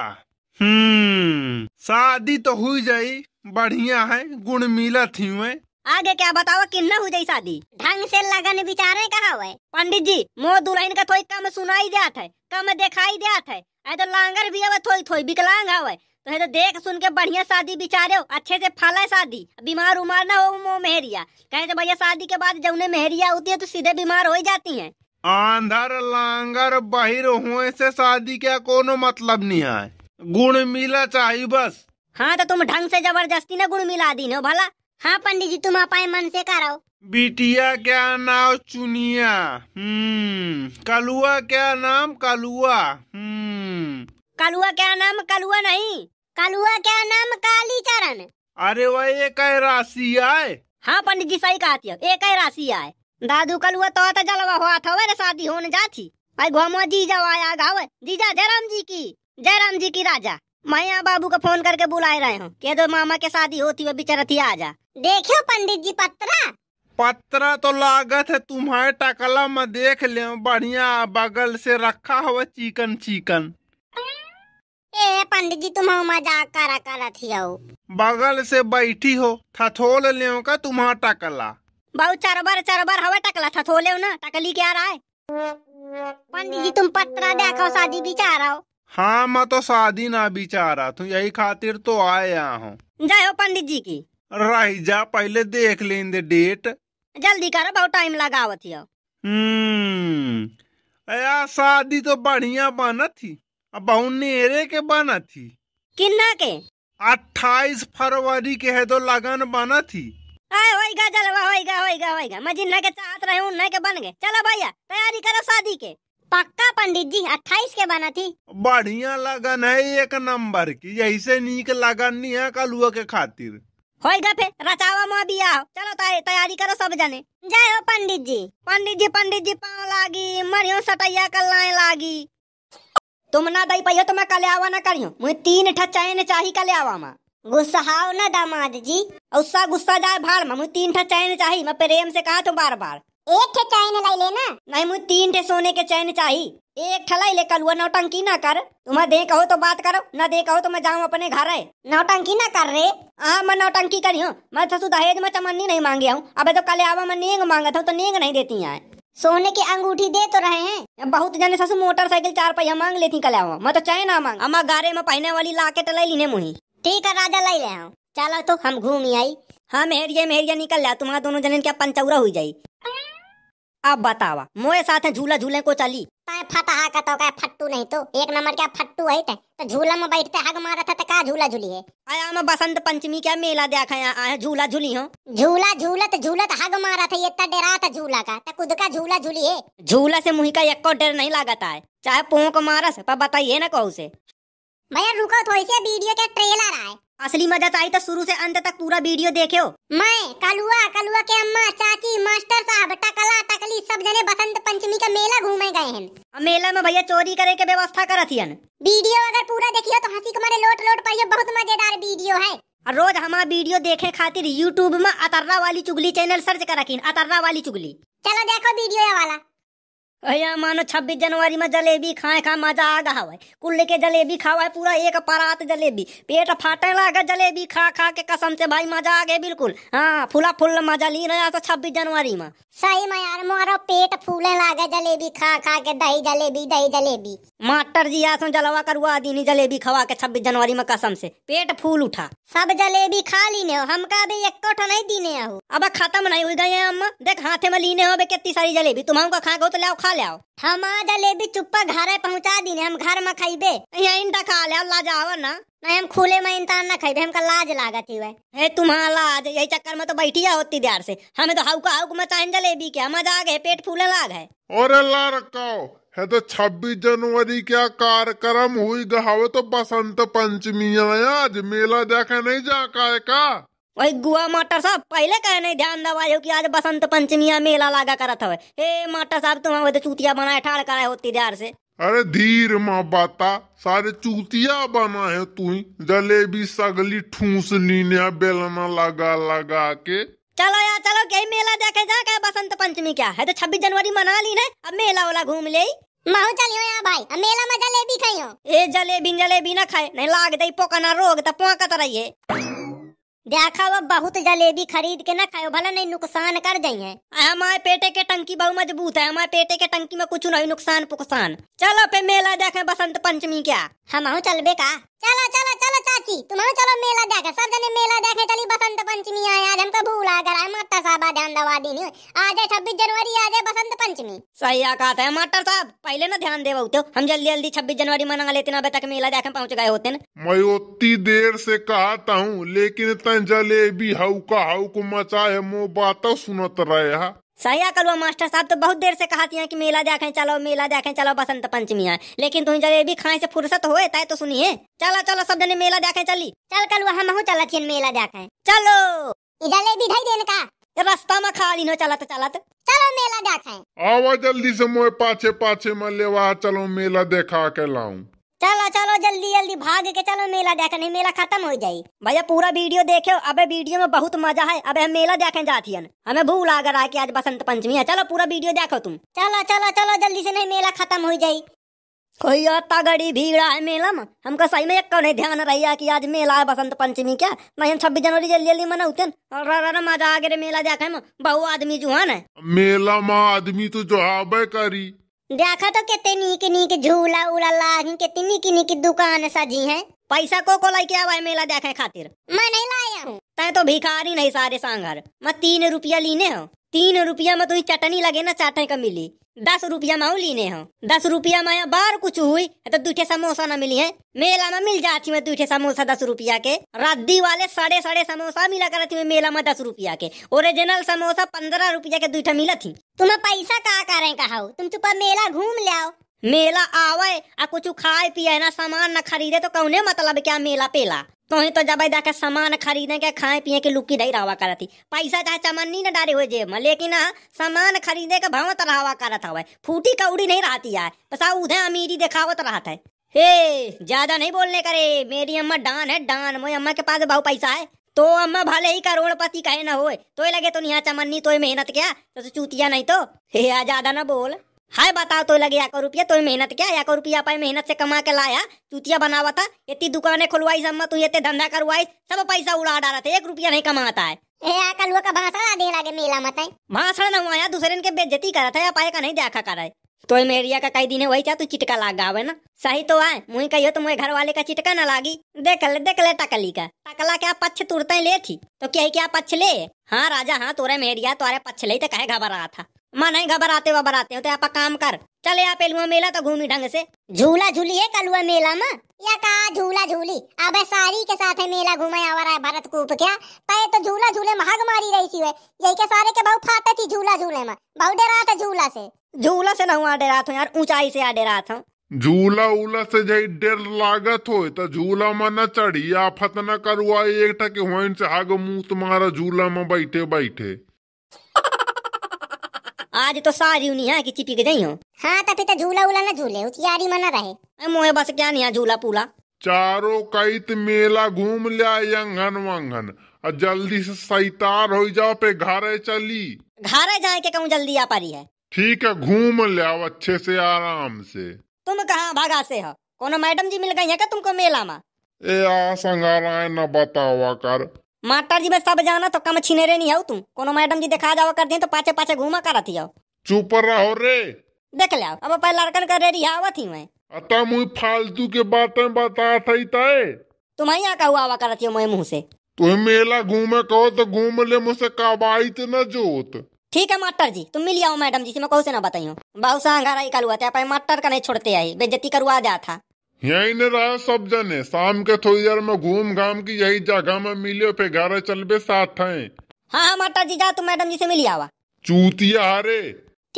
हम्म शादी तो हुई जाई बढ़िया है गुण मिला थी मैं आगे क्या बताओ कि न हो जाये शादी ढंग से लगन विचारे कहा पंडित जी मोह दुल्हन का थोड़ी कम सुनाई दिया है कम दिखाई दिया है तो लांगर भी अवे थोड़ी थोड़ी विकलांग हवा तो है तो देख सुन के बढ़िया शादी बिचारे हो अच्छे से है शादी बीमार उमार ना हो मोह मेहरिया कहे तो भैया शादी के बाद जब उन्हें मेहरिया होती है तो सीधे बीमार हो ही जाती है आंधर लांगर बहिर हुए से शादी का कोनो मतलब नहीं है गुण मिला चाहिए बस हाँ तो तुम ढंग से जबरदस्ती ना गुण मिला दी हो भला हाँ पंडित जी तुम आप मन से कराओ बिटिया क्या नाम चुनिया हम्म, कलुआ क्या नाम कलुआ हम्म। कलुआ क्या नाम कलुआ नहीं कलुआ क्या नाम काली चरण अरे वह एक राशि आए हाँ पंडित जी सही कहती है एक राशि आए दादू कलुआ तो जलवा हुआ था वे शादी होने जाती भाई घोमो जीजा आया गावे जीजा जयराम जी की जयराम जी की राजा यहाँ बाबू को फोन करके बुलाए रहे हूँ के दो मामा के शादी होती हुए थी आ जा देखियो पंडित जी पत्रा पत्रा तो लागत है तुम्हारे टकला में देख ले बढ़िया बगल से रखा हुआ चिकन चिकन ए पंडित जी तुम मजाक करा करा थी बगल से बैठी हो थथोल ले का तुम्हारा टकला बहुत चरबर चरबर हवा टकला थथोले ना टकली क्या रहा है पंडित जी तुम पत्रा देखो शादी बिचारा हो हाँ मैं तो शादी ना बिचारा तू तो यही खातिर तो आया हूँ जय हो पंडित जी की रह जा पहले देख लें दे डेट जल्दी करो बहुत टाइम लगा या शादी तो बढ़िया बना थी बहुत नेरे के बना थी किन्ना के अट्ठाईस फरवरी के है तो लगन बना थी आए होएगा जलवा होएगा होएगा होएगा मैं जिन्ना के चाहत रहे हूं के बन गए चलो भैया तैयारी करो शादी के पक्का पंडित जी अट्ठाईस के बना थी बढ़िया लगन है एक नंबर की जैसे नीक लगन नहीं है कलुआ के खातिर होई गफे रचावा मा दिया चलो तैयारी करो सब जने जय हो पंडित जी पंडित जी पंडित जी पाँव लागी मरियो सटैया लाए लागी तुम ना दई पाइयो तो मैं कल आवा ना करियो मुझे तीन ठा चैन चाही कल आवा मा गुस्साओ ना दामाद जी और गुस्सा जाए भाड़ मा मुझे तीन ठा चैन चाही मैं प्रेम से कहा तुम बार बार एक ठे चैन लाई लेना नहीं मुझे तीन ठे सोने के चैन चाहिए एक ठलाई ले कल हुआ नौटंकी ना कर तुम्हें देख हो तो बात करो ना देख हो तो मैं जाऊँ अपने घर है नौटंकी ना कर रे हाँ मैं नौटंकी करी हूँ मैं ससु तो दहेज में चमन्नी तो नहीं मांगे हूँ अब तो कल आवा मैं नेंग मांगा था तो नेंग नहीं देती यहाँ सोने की अंगूठी दे तो रहे हैं बहुत जाने ससु मोटरसाइकिल चार पहिया मांग लेती कल आवा मैं तो चैन ना मांग अमा गारे में पहने वाली लाके टलाई लीने मुही ठीक है राजा लाई ले चलो तो हम घूम आई हाँ मेहरिया मेहरिया निकल जा तुम्हारा दोनों जने क्या पंचौरा हुई जाये अब बतावा मोए साथ झूला झूले को चली ताए फतहा का तो का फट्टू नहीं तो एक नंबर का फट्टू है तो झूला में बैठते हग मारा था तो का झूला झूली है आया मैं बसंत पंचमी का मेला देखा आया झूला झूली हो झूला झूलत तो झूलत तो हग मारा था इतना डरा था झूला का तो खुद का झूला झूली है झूला से मुही का एक को डर नहीं लगाता है चाहे पोंक मारस पर बताइए ना कौन से भैया रुको थोड़ी से वीडियो का ट्रेलर आए असली मदद आई तो शुरू से अंत तक पूरा वीडियो देखे हो मैं कलुआ कलुआ के अम्मा चाची मास्टर साहब टकला टकली सब जने बसंत पंचमी का मेला घूमे गए हैं मेला में भैया चोरी करे के व्यवस्था कर थी वीडियो अगर पूरा देखियो तो हंसी कुमारे लोट लोट पड़ियो बहुत मजेदार वीडियो है रोज हमारा वीडियो देखे खातिर यूट्यूब में अतर्रा वाली चुगली चैनल सर्च कर रखी अतर्रा वाली चुगली चलो देखो वीडियो वाला अया मानो छब्बीस जनवरी में जलेबी खाए खा मजा आ गया है कुल्ले के जलेबी खावा हुआ पूरा एक परात जलेबी पेट फाटे लगा जलेबी खा खा के कसम से भाई मजा आ गया बिल्कुल हाँ फूला फूल मजा ली रहा तो छब्बीस जनवरी में सही में यार मारो पेट फूले लागे जलेबी खा खा के दही जलेबी दही जलेबी मास्टर जी आसो जलवा करवा दीनी जलेबी खवा के छब्बीस जनवरी में कसम से पेट फूल उठा सब जलेबी खा लीने हो हमका अभी एक नहीं दीने हो अब खत्म नहीं हुई गए अम्मा देख हाथे में लीने हो कितनी सारी जलेबी तुम हमको खा गो तो लाओ खा लाओ हम आज जलेबी चुप्पा घर पहुंचा दी हम घर में खाइबे यहीं खा ले जाओ ना नहीं हम खुले में इंसान ना खाइबे हमका लाज लागत ही है तुम्हारा लाज यही चक्कर में तो बैठी जाओ होती देर से हमें तो हाउका हाउक में चाहे जलेबी के मजा आ गए पेट फूले लाग है और अल्लाह रखो है तो छब्बीस जनवरी क्या कार्यक्रम हुई गहावे तो बसंत पंचमी आया आज मेला देखा नहीं जा का वही गुआ मास्टर साहब पहले कहे नहीं ध्यान दवायो कि आज बसंत पंचमी मेला लागा करत हवे हे मास्टर साहब तुम तो चूतिया बनाए ठाड़ कराए होती ध्यान से अरे धीर माँ बाता सारे चूतिया बना है तू जलेबी सगली ठूस लीने बेलना लगा लगा के चलो यार चलो कहीं मेला देखे जा क्या बसंत पंचमी क्या है तो छब्बीस जनवरी मना ली ना अब मेला वाला घूम ले माहू चलियो यहाँ भाई अब मेला में जलेबी खाइयो ए जलेबी जलेबी ना खाए नहीं लाग दे पोकना रोग तो पोकत रहिए देखा वो बहुत जलेबी खरीद के ना खाओ भला नहीं नुकसान कर है हमारे पेटे के टंकी बहुत मजबूत है हमारे पेटे के टंकी में कुछ नहीं नुकसान पुकसान चलो पे मेला देखे बसंत पंचमी क्या हम बे का चलो चलो चलो चाची तुम चलो मेला देखे सब जने मेला देखे चली बसंत पंचमी आए आज हमको भूल आ गया मास्टर साहब ध्यान दवा दी आज छब्बीस जनवरी आज बसंत पंचमी सही आकात है हाँ, मास्टर साहब पहले ना ध्यान दे बहुते तो, हम जल्दी जल्दी छब्बीस जनवरी मना लेते ना अभी तक मेला देखे पहुँच गए होते ना मैं उतनी देर से कहा था हूँ लेकिन जलेबी हौका हौक मचाए मो बात सुनत रहे सही कलुआ मास्टर साहब तो बहुत देर से कहा थी कि मेला देखे चलो मेला देखे चलो बसंत पंचमी है लेकिन तुम जलेबी खाए से फुर्सत हो तो सुनिए चलो चलो सब जने मेला देखे चली चल कलुआ हम हूँ थी मेला देखे चलो जलेबी देन का रास्ता में खा लीनो चलत चलत चलो मेला देखे आवा जल्दी से मोए पाछे पाछे में लेवा चलो मेला देखा के लाऊं चलो चलो जल्दी जल्दी भाग के चलो मेला देखा नहीं मेला खत्म हो जाये भैया पूरा वीडियो देखे अबे वीडियो में बहुत मजा है अबे हम मेला देखे जाती हमें भूल आ रहा है की आज बसंत पंचमी है चलो पूरा वीडियो देखो तुम चलो चलो चलो जल्दी से नहीं मेला खत्म हो जाये कोई अत्ता गड़ी है मेला में हमको सही में एक नहीं ध्यान रही कि आज मेला है बसंत पंचमी क्या नहीं हम छब्बीस जनवरी जल्दी जल्दी मनाते और मजा आ गए मेला देखे में बहु आदमी जो है मेला में आदमी तो जो आबे करी देखा तो कितने नीक नीक झूला उला लाही कितनी नीक नीक दुकान सजी है पैसा को को लेके आवा मेला देखे खातिर मैं नहीं लाया हूँ तय तो भिखारी नहीं सारे सांगर मैं तीन रुपया लीने हो तीन रुपया में तो चटनी लगे ना चाटे का मिली दस रुपया माऊ लीने हो दस रुपया यहाँ बार कुछ हुई तो दूठे समोसा ना मिली है मेला में मिल जाती मैं दूठे समोसा दस रुपया के रद्दी वाले साढ़े साढ़े समोसा मिला करती मैं मेला में दस रुपया के ओरिजिनल समोसा पंद्रह रुपया के दूठा मिला थी तुम पैसा कहा करे कहा तुम चुप मेला घूम ले आओ मेला आवे आ कुछ खाए पिए ना सामान ना खरीदे तो कौने मतलब क्या मेला पेला तो ही तो जब जाके सामान खरीदे के खाए पिए के लुकी दही रहा करा थी पैसा चाहे चमन नहीं ना डारे हुए जेब में लेकिन हाँ, सामान खरीदे के भाव करा था भाई फूटी कौड़ी नहीं रहती यार बस उधे अमीरी दिखावत रहता है हे ज्यादा नहीं बोलने करे मेरी अम्मा डान है डान मोए अम्मा के पास भाव पैसा है तो अम्मा भले ही करोड़पति कहे ना हो तो लगे तो नहीं चमन्नी तो मेहनत क्या तो चूतिया नहीं तो हे ज्यादा ना बोल हाय बताओ तो लगे याको रुपया तो मेहनत क्या याको रुपया पाई मेहनत से कमा के लाया चूतिया बनावा था इतनी दुकानें खुलवाई सब तू इतने धंधा करवाई सब पैसा उड़ा डाला था एक रुपया नहीं कमाता है ए का का भाषण दे मेला मत है भाषण न हुआ दूसरे के बेजती करा था या पाए का नहीं देखा करा है तो मेरिया का कई दिन वही चाह तू चिटका लाग गावे ना सही तो आए मुई कही तो मुझे घर वाले का चिटका ना लागी देख ले देख ले टकली का टकला क्या पक्ष तुरते ले थी तो क्या क्या पक्ष ले हाँ राजा हाँ तोरे मेरिया तोरे पक्ष ले तो कहे घबरा था माँ नहीं घबराते वबराते हो तो आप काम कर चले आप एलुआ मेला तो घूमी ढंग से झूला झूली है कलुआ मेला में या कहा झूला झूली अब सारी के साथ है मेला घूमे आवा है भरत कूप क्या पहले तो, तो झूला झूले महग मारी रही थी यही के सारे के बहु फाटे थी झूला झूले में बहु डेरा था झूला से झूला से ना हुआ डेरा था यार ऊंचाई से आ डेरा था झूला उला से जई डर लागत हो तो झूला में न चढ़ी आफत न करुआ एक टके होइन से हाग मुंह तुम्हारा झूला में बैठे बैठे आज तो सारी उन्हीं है हाँ, कि चिपक गई हूँ हाँ तो फिर झूला उला ना झूले तैयारी मना रहे मुहे बस क्या नहीं है झूला पूला चारो कैत मेला घूम लिया यंगन वंगन और जल्दी से सैतार हो जाओ पे घर चली घर जाए के कहूँ जल्दी आ पा रही है ठीक है घूम लिया अच्छे से आराम से तुम कहाँ भागा से हो कोनो मैडम जी मिल गई है क्या तुमको मेला में ए आ संगाराय न बतावा कर मास्टर जी बस सब जाना तो कम छीने रे नहीं आओ तुम कोनो मैडम जी दिखा जावा कर दे तो पाछे पाछे घूमा कर आती जाओ चुप रहो रे देख ले अब पहले लड़कन कर रेडी आवा थी मैं अता मु फालतू के बातें बता थई तय तुम ही का हुआ आवा करती हो मैं मुंह से तुम मेला घूमे कहो तो घूम ले मुझसे काबाइत न जोत ठीक है मास्टर जी तुम मिल आओ मैडम जी से मैं कहू से ना बताइयो बहुत सा अंगारा ही कल हुआ था मास्टर का नहीं छोड़ते आई बेज्जती करवा दिया था यही ने रहा सब जने शाम के थोड़ी देर में घूम घाम की यही जगह में मिलियो फिर घर चल बे साथ है हाँ, हाँ माता जी जा तुम मैडम जी से मिली आवा चूतिया हरे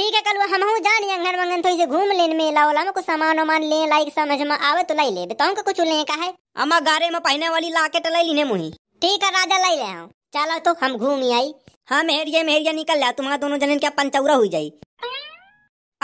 ठीक है कल वो हम हूँ जान अंगन वंगन थोड़ी से घूम लेने मेला वाला में कुछ सामान वामान ले लाइक समझ में आवे तो लाई ले तो का कुछ ले का है अमा गारे में पहने वाली लाके तो लाई लीने मुही ठीक है राजा लाई ले चलो तो हम घूम ही आई हाँ मेहरिया मेहरिया निकल ला तुम्हारा दोनों जन क्या पंचौरा हो जाये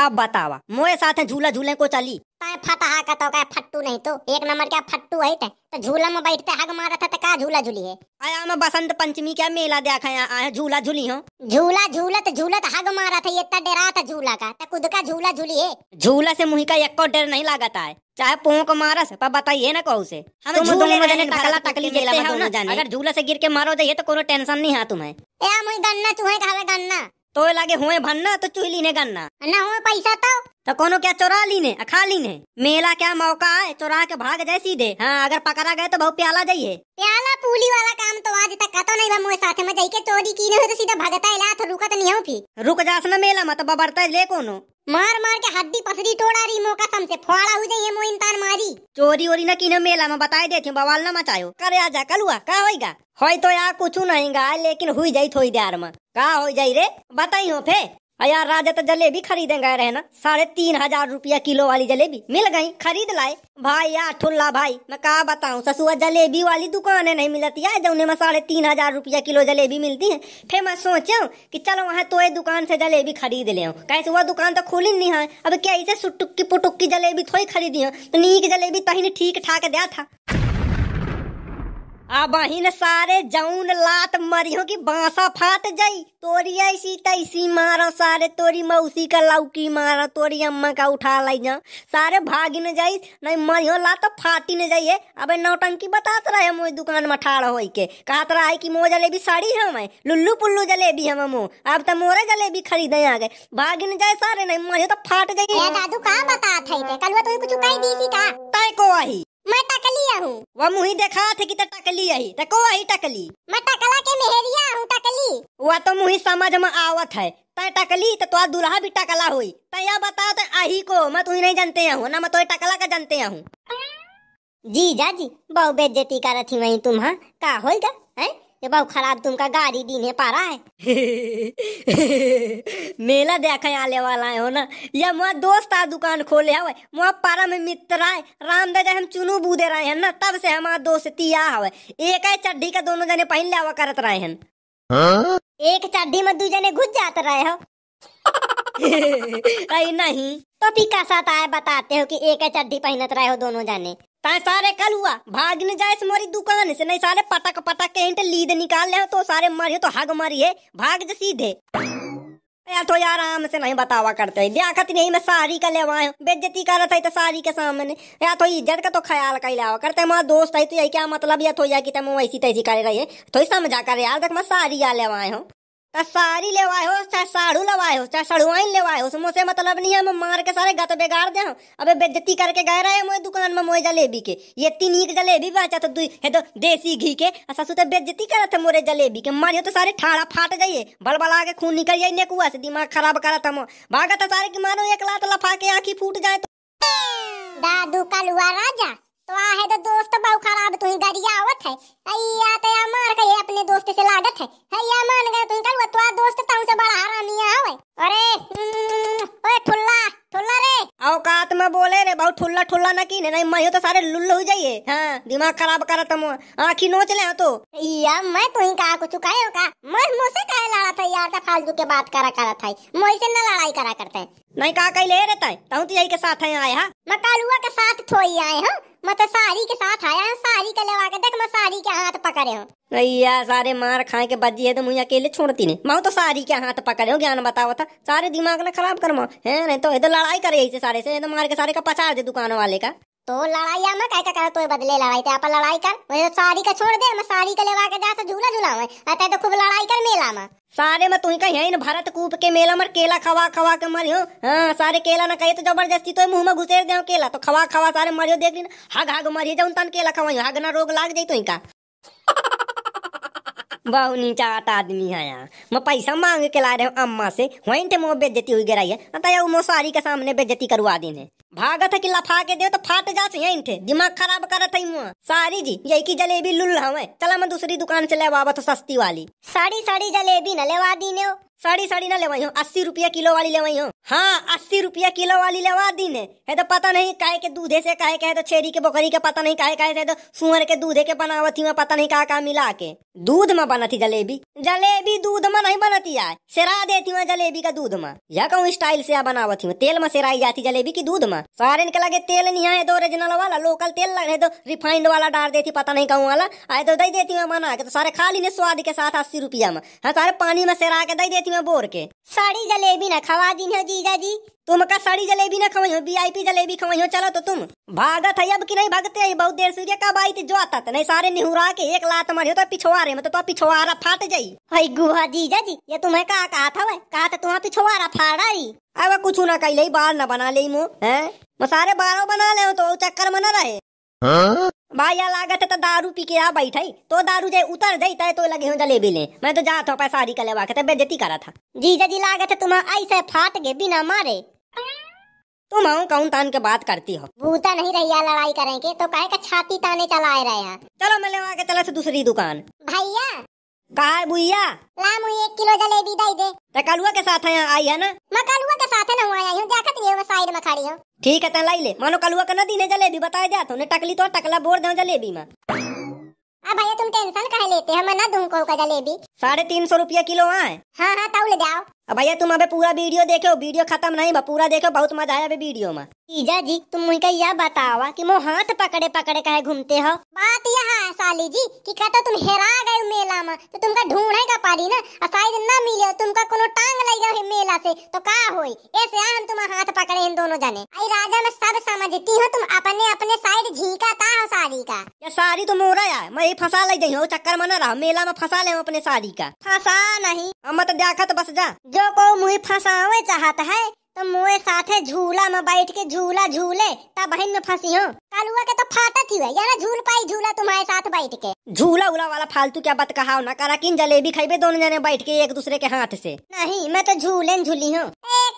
अब बतावा मोए साथ झूला झूले को चली ताए फटहा का तो का फट्टू नहीं तो एक नंबर क्या फट्टू है तो झूला में बैठते हग मारा था तो का झूला झूली है आया मैं बसंत पंचमी का मेला देखा आया झूला झूली हो झूला झूलत तो झूलत तो हग मारा था इतना डरा था झूला का तो खुद का झूला झूली है झूला से मुही का एक डर नहीं लगाता है चाहे पोंक मारस पर बताइए ना कौ से हम तुम दोनों तो में ढकला टकली जेला में दोनों जाने अगर झूला से गिर के मारो तो ये तो कोनो टेंशन नहीं है तुम्हें ए मुई गन्ना चूहे कहवे गन्ना तो लागे हुए भन्ना तो चुही लीने गन्ना ना हुए पैसा तो तो कोनो क्या चोरा लीने अखा लीने मेला क्या मौका है चोरा के भाग जाए सीधे हाँ अगर पकड़ा गए तो बहुत प्याला जाइए प्याला पूली वाला काम तो आज तक कतो नहीं बा साथ में जाइए चोरी की नहीं तो सीधा भगता इलाथ तो रुका तो नहीं हो फिर रुक जास मेला मत बबरता ले कोनो मार मार के हड्डी पसरी तोड़ा री मौका समसे फोड़ा हो जाइए मो इंसान मारी चोरी ओरी न किने मेला में बताए देते बवाल न मचायो करे आजा कलुआ का होएगा होय तो या कुछ नहीं लेकिन हुई जाई थोड़ी देर में का हो जाई रे बताई फे यार राजा तो जलेबी खरीदे गए रहे ना साढ़े तीन हजार रुपया किलो वाली जलेबी मिल गई खरीद लाए भाई यार ठुल्ला भाई मैं कहा बताऊँ ससुआ जलेबी वाली दुकान है नहीं मिलती है जो उन्हें साढ़े तीन हजार रुपया किलो जलेबी मिलती है फिर मैं सोचा कि चलो वहाँ तो दुकान से जलेबी खरीद ले कैसे वह दुकान तो खुली नहीं है अब क्या इसे सुटुक्की पुटुक्की जलेबी थोड़ी खरीदी है तो नीक जलेबी तही तो ठीक ठाक दिया था अब अहिन सारे जौन लात मरियो की बांसा फाट जाई तोरी ऐसी तैसी मारा सारे तोरी मौसी का लौकी मारा तोरी अम्मा का उठा लाई जा सारे भागी न जाई नहीं मरियो लात तो फाटी न जाइए अब नौटंकी बतात रहे मोई दुकान में ठाड़ हो के कहत रहा है की मो जलेबी साड़ी हम है लुल्लू पुल्लू जलेबी हम मो अब तो मोरे जलेबी खरीदे आ गए भागी न जाए सारे नहीं मरियो तो फाट जाइए दादू का बतात है कलवा तो कुछ कह दी थी का तय को आई मैं टकलिया हूँ वह मुही देखा थे कि तो टकली टकलिया ही तो को वही टकली मैं टकला के मेहरिया हूँ टकली वह तो मुही समझ में आवत है तय तो टकली तो तुआ दूल्हा भी टकला हुई तय बता तो आही को मैं तुम्हें नहीं जानते हूँ ना मैं तो टकला का जानते हूँ जी जाजी बहु बेज्जती करत ही वही तुम हाँ? का होगा है ये बहु खराब तुमका गाड़ी दीने पा रहा है मेला देखा यहाँ ले वाला है हो ना ये मुआ दोस्त आ दुकान खोले हुए मुआ पारा में मित्र आए राम दादा हम चुनू बूदे रहे हैं ना तब से हमारा दोस्ती आ हुए एक है चड्डी का दोनों जने पहन ले करत रहे हैं हाँ? एक चड्डी में दू जने घुस जाते रहे हो नहीं तो भी कैसा था बताते हो कि एक चड्डी पहनत रहे हो दोनों जाने ताए सारे कल हुआ भाग न जाए मोरी दुकान से नहीं सारे पटक पटक के इंट लीद निकाल ले तो सारे मारियो तो हग मारी है भाग जा सीधे यार तो यार आराम से नहीं बतावा करते देखत नहीं मैं सारी का लेवा बेज्जती कर रहा तो सारी के सामने या तो इज्जत का तो ख्याल कर लावा करते हमारा दोस्त है तो ये क्या मतलब या तो या कि तुम ऐसी तैसी कर रही है तो समझा कर यार देख मैं सारी या लेवा हूँ ता साड़ी आए हो चाहे साड़ू आए हो चाहे ले आए हो मुझसे मतलब नहीं है मैं मार के सारे गत बेगार दे अबे बेजती करके गए रहे मुझे दुकान में मोए जलेबी के ये तीन एक जलेबी बचा तो दुई है तो देसी घी के अच्छा, ससुर तो बेजती करत है मोरे जलेबी के मारियो तो सारे ठाड़ा फाट जाइए बड़बड़ा के खून निकल जाइए नेकुआ से दिमाग खराब करा करत भागा था तो सारे की मारो एक लात लफा के आंखी फूट जाए तो दादू कलुआ राजा तो आ है तो दोस्त बहु खराब तुही गरिया आवत है अइया त या मार के अपने दोस्त से लागत है हैया मान गए तुही कल तो दोस्त ताऊ से बड़ा हरामिया आवे अरे ओए ठुल्ला ठुल्ला रे औकात में बोले रे बहुत ठुल्ला ठुल्ला ना की नहीं मैं तो सारे लुल्ल हो जाइए हाँ दिमाग खराब कर तुम आखी नोच ले हाँ तो या मैं तो ही कहा कुछ काहे का मैं मुझसे काहे लड़ा था यार का फालतू के बात करा करा था मैं से ना लड़ाई करा करते नहीं का कह ले रे है तहु तो यही के साथ आए हां मैं कालुआ के साथ थोई आए हूँ मैं तो सारी के साथ आया हूं सारी के लेवा के देख मैं सारी के हाथ पकड़े हूं भैया सारे मार खाए के बजी है तो मुझे अकेले छोड़ती नहीं माओ तो सारी क्या हाथ पकड़े हो ज्ञान बताओ था सारे दिमाग ना खराब कर माओ है नहीं तो इधर लड़ाई करे ऐसे सारे से तो मार के सारे का पछाड़ दे दुकान वाले का तो लड़ाई आम काय का करा तो बदले लड़ाई आप लड़ाई कर मुझे साड़ी का छोड़ दे मैं साड़ी का लेवा के जा तो झूला झूला में अतः तो खूब लड़ाई कर मेला में सारे में तुम कही यहीं भारत कूप के मेला मर केला खवा खवा के मरियो हाँ सारे केला ना कहे तो जबरदस्ती तो मुंह में घुसेर दे केला तो खवा खवा सारे मरियो देख ली हग हग मरिए जाऊ तन केला खवाई हग ना रोग लाग जाई तुम तो का बहुत नीचा आठ आदमी है यहाँ मैं पैसा मांग के ला रहे हूँ अम्मा से वहीं थे बेजती हुई गिराई है अतः वो मोसारी के सामने बेजती करवा देने है भागत है कि लफा के दे तो फाट जा थे दिमाग खराब करत मुँह सारी जी यही की जलेबी लुल्ला हाँ चला मैं दूसरी दुकान से लेवा तो सस्ती वाली सारी सारी जलेबी न लेवा दी ने साड़ी साड़ी ना लेवाई हो अस्सी रुपया किलो वाली लेवाई हो हाँ अस्सी रुपया किलो वाली लेवा ने है तो पता नहीं काहे के दूधे से काहे के है तो छेरी के बकरी के पता नहीं काहे काहे से तो सुअर के दूधे के बनावा थी पता नहीं कहा मिला के दूध में बना थी जलेबी जलेबी दूध में नहीं बनाती यार सिरा देती हूँ जलेबी का दूध में या कहूँ स्टाइल से बनावा थी तेल में सिराई जाती जलेबी की दूध में सारे के लगे तेल नहीं तो है तो ओरिजिनल वाला लोकल तेल रहे तो रिफाइंड वाला डाल देती पता नहीं कहूँ वाला आए तो दे देती हूँ बना के तो सारे खाली ने स्वाद के साथ अस्सी रुपया में हाँ सारे पानी में सिरा के दे देती देती मैं बोर के सड़ी जलेबी ना खवा दी हो जीजा जी तुम का सड़ी जलेबी ना खवाई हो बी आई पी जलेबी खवाई हो चलो तो तुम भागत है अब की नहीं भागते है बहुत देर से कब आई थी जो आता था नहीं सारे निहुरा के एक लात मारे हो तो पिछवारे में तो, तो पिछवारा फाट जाई हाय गुहा जीजा जी ये तुम्हें कहा कहा था वह कहा था तुम्हारा पिछवारा फाड़ा ही अब कुछ ना कही बार न बना ले मुँह है मैं सारे बारह बना ले तो चक्कर में न रहे हाँ? भाई लागत है तो दारू पी के यहाँ बैठे तो दारू जे उतर जाए तो लगे हो जलेबी ले मैं तो जाता हूँ पैसा हरी कलेवा के बेजती करा था जी जी लागत है तुम ऐसे फाट के बिना मारे तुम आऊ कौन तान के बात करती हो भूता नहीं रही लड़ाई करेंगे तो कहे का छाती ताने चलाए रहे हैं चलो मैं लेवा के चला से दूसरी दुकान भैया कहा है बुइया ला मुई एक किलो जलेबी दे दे त कलुआ के साथ है आई है ना मैं कलुआ के साथ ना आई हूं देखत नहीं हो साइड में खड़ी हूं ठीक है त लाई ले मानो कलुआ का नदी दीने जलेबी बताए जात तो, ने टकली तो टकला बोर दे जलेबी में अब भैया तुम टेंशन का लेते हैं मना दूं को का जलेबी साढ़े तीन सौ रूपया किलो है हाँ हाँ ताऊ ले जाओ अब भैया तुम अबे पूरा वीडियो देखो वीडियो खत्म नहीं बा पूरा देखो बहुत मजा आया वीडियो में जीजा जी तुम मुझे यह बतावा कि मो हाथ पकड़े पकड़े कहे घूमते हो बात यह है साली जी कि कहता तो तुम हेरा गए मेला में तो तुमका ढूंढे का पारी ना और शायद ना मिले तुमका कोनो टांग लग गए मेला से तो का हो ऐसे आ हम तुम्हारा हाथ पकड़े इन दोनों जने आई राजा मैं सब समझती हूँ तुम अपने अपने साइड झीका ता हो सारी का ये सारी तो मोरा यार मैं फंसा ले गई हूँ चक्कर मना रहा मेला में फंसा ले अपने साड़ी का फंसा नहीं हम तो देखत बस जा जो को मुही फंसावे चाहत है तो मोए साथे झूला में बैठ के झूला झूले तब बहन में फंसी हो कालुआ के तो फाटा थी यार झूल पाई झूला तुम्हारे साथ बैठ के झूला उला वाला फालतू क्या बात कहा ना करा किन जलेबी खाइबे दोनों जने बैठ के एक दूसरे के हाथ से नहीं मैं तो झूले झूली हूँ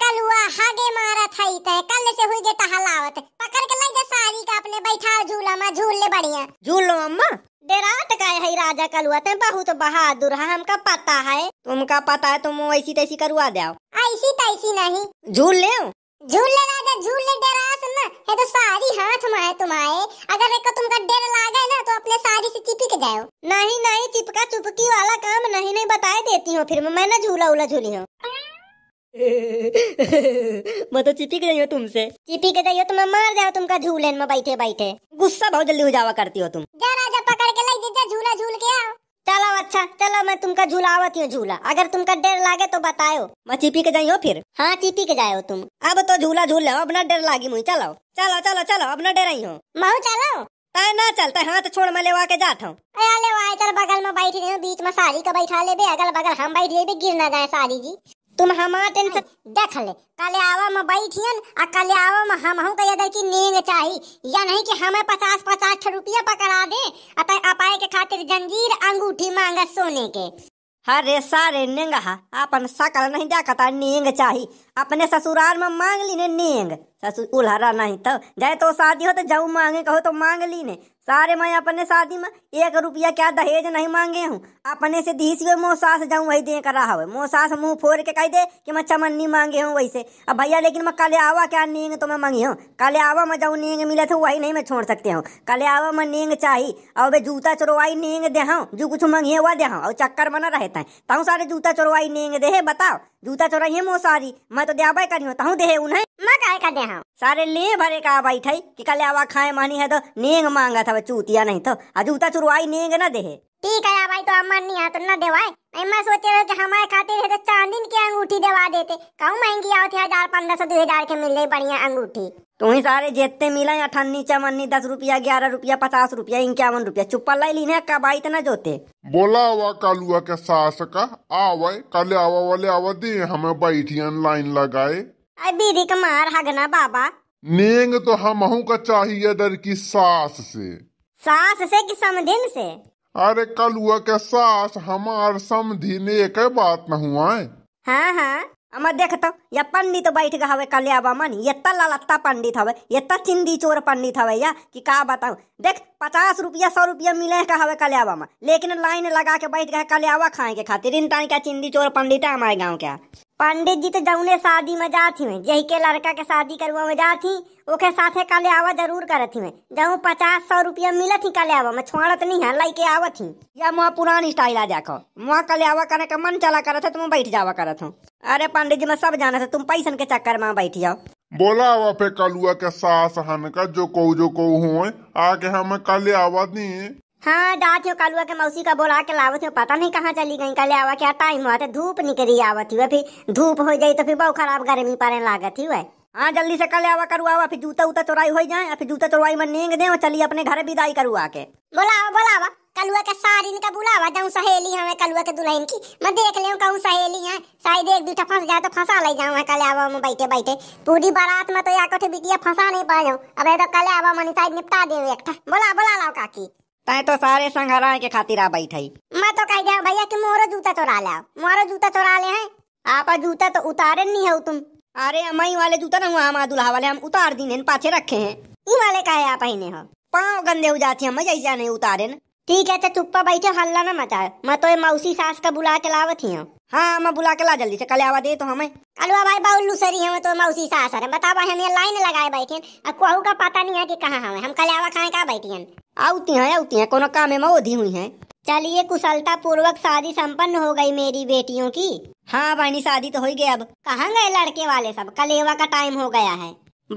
कलुआ हागे मारा था कल से हुई गे टहलावत पकड़ के ले जा सारी का अपने बैठा झूला में झूल ले बढ़िया झूल लो अम्मा डेराट का है राजा कलुआ तुम बहुत बहादुर है हमका पता है तुमका पता है तुम ऐसी तैसी करवा दो ऐसी तैसी नहीं झूल ले झूल ले राजा झूल ले डेरास ना ये तो सारी हाथ में है तुम्हारे अगर एक तुमका डर लागे ना तो अपने सारी से चिपक जाओ नहीं नहीं चिपका चुपकी वाला काम नहीं नहीं बताए देती हूँ फिर मैं ना झूला उला झूली हूँ मैं तो चिपक गई हूँ तुमसे चिपक गई हो तो मैं मार जाओ तुमका झूले में बैठे बैठे गुस्सा बहुत जल्दी हो जावा करती हो तुम जा राजा झूला झूल के आओ चलो अच्छा चलो मैं तुमका झूलावत हूँ झूला अगर तुमका डर लागे तो बताओ मैं चिपी के जाइयो फिर हाँ चिपी के जायो तुम अब तो झूला झूल लो अब ना डर लागी मुझे चलो चलो चलो चलो अब ना डर आई हूँ मऊ चलो तय ना चलता हाथ छोड़ मैं लेवा के जाता हूँ अरे लेवा बगल में बैठ रही हूँ बीच में सारी का बैठा ले बे अगल बगल हम बैठ जाइए गिर ना जाए सारी जी तुम हमार टेंशन हाँ। देख ले कल आवा में बैठियन आ कल आवा में हम हूं कह दर की नेंग चाही या नहीं कि हमें पचास पचास रुपया पकड़ा दे अत अपाय के खातिर जंजीर अंगूठी मांगा सोने के हरे सारे नेंगा अपन सकल नहीं देखता नींद चाहिए अपने ससुराल में मांग ली ने नींद ससुर उल्हरा नहीं तो जाए तो शादी हो तो जाऊ मांगे कहो तो मांग ली ने सारे मैं अपने शादी में एक रुपया क्या दहेज नहीं मांगे हूँ अपने से दीस सी मोह सास जाऊँ वही दे रहा है मोह सास मुँह फोड़ के कह दे कि मैं चमन नहीं मांगे हूँ वैसे अब भैया लेकिन मैं कल आवा क्या नींग तो मैं मांगी हूँ कल आवा मैं जाऊँ नींग मिले थे तो वही नहीं मैं छोड़ सकते हूँ कल आवा मैं नींग चाहिए और वे जूता चुरवाई नींग दे जो कुछ मांगी है वह दे और चक्कर बना रहे थे तहूँ सारे जूता चुरवाई नींग दे बताओ जूता चुराइए मोह सारी मैं तो दे करी हूँ तहूँ दे उन्हें मैं काहे का देहा सारे ले भरे का बैठे कि कल आवा खाए मानी है तो नेंग मांगा था चूतिया नहीं तो आज उता चुरवाई नेंग ना दे ठीक है भाई तो अमर नहीं है तो ना देवाए मैं मैं सोचे रहा कि हमारे खाते है तो चांदी की अंगूठी देवा देते कहूं महंगी आओ थी हजार पंद्रह सौ दो हजार के मिल रही बढ़िया अंगूठी ही सारे जितने मिला अठन्नी चमन्नी दस रुपया ग्यारह रुपया पचास रुपया इक्यावन रुपया चुप्पा लाई लीने का भाई इतना तो जोते बोला हुआ कालुआ के सास का आवे कल आवा वाले आवा दे हमें बैठियन लाइन लगाए दीदी का मार हगना बाबा नेंग तो हम का चाहिए दर की सास से सास से कि समधिन से अरे कल हुआ के सास हमार समधिन एक बात न हुआ है हाँ हाँ अमर देख तो या पंडित बैठ गए हवे कल्याबा ये इतना लत्ता पंडित हवे ये इतना चिंदी चोर पंडित हवे या कि का बताऊं देख पचास रुपया सौ रुपया मिले का हवे कल्याबा में लेकिन लाइन लगा के बैठ गए कल्याबा खाए के खातिर इन तान क्या चिंदी चोर पंडित है हमारे गाँव क्या पंडित जी तो जौने शादी में जा थी जही के लड़का के शादी करवा में जा थी ओके साथे काले आवा जरूर कर थी मैं जहूँ पचास सौ रुपया मिला थी काले आवा मैं छोड़त नहीं है लाइके आवा थी या मुआ पुरानी स्टाइल आ देखो मुआ काले आवा करे का मन चला करत था तुम तो बैठ जावा करत था अरे पंडित जी मैं सब जाना था तुम पैसन के चक्कर में बैठ जाओ बोला आवा पे कलुआ के सास हन का जो कहू जो कहू हुए आके हमें काले आवा दी हाँ जात हो कालुआ के मौसी का बोला के लावत हो पता नहीं कहाँ चली गई कल आवा क्या टाइम हुआ था तो धूप निकली आवत हुआ फिर धूप हो जाए तो फिर बहुत खराब गर्मी पारे लागत हुआ हाँ जल्दी से कल आवा करुआ फिर जूता उता चोराई हो जाए फिर जूता चोराई में नींग दे चली अपने घर विदाई करुआ के बोला बोलावा कलुआ के सारी का बुलावा जाऊँ सहेली हमें हाँ कलुआ के दुल्हन की मैं देख ले कहूँ सहेली है शायद एक दूटा फंस जाए तो फंसा ले जाऊँ कल आवा में बैठे बैठे पूरी बारात में तो या कठे बिटिया फंसा नहीं पा जाऊँ अब तो कल आवा मनी शायद निपटा दे एक बोला बोला लाओ काकी तय तो सारे संघरा के खातिर आ बैठई मैं तो कह गया भैया कि मोरो जूता चोरा तो लाओ मोरो जूता चोरा तो ले हैं आपा जूता तो उतारे नहीं हो तुम अरे अमई वाले जूता ना हुआ हम दुल्हा वाले हम उतार दीने पाछे रखे हैं ई वाले कहे आप ही हो पाँव गंदे हो जाते हैं मैं ऐसा नहीं उतारे ठीक है तो चुप्पा बैठे हल्ला ना मचाए मैं तो मौसी सास का बुला के लावत ही हूँ हाँ मैं बुला के ला जल्दी से कल आवा दे तो हमें अलवा भाई बाउल्लू सरी है तो मौसी सास है बतावा हम ये लाइन लगाए बैठे कहू का पता नहीं है की कहाँ हमें हम कल आवा खाए कहाँ बैठी आउती हैं आउती हैं कोनो काम में ओधी हुई हैं चलिए कुशलता पूर्वक शादी संपन्न हो गई मेरी बेटियों की हाँ बहनी शादी तो हो गई अब कहाँ गए लड़के वाले सब कलेवा का टाइम हो गया है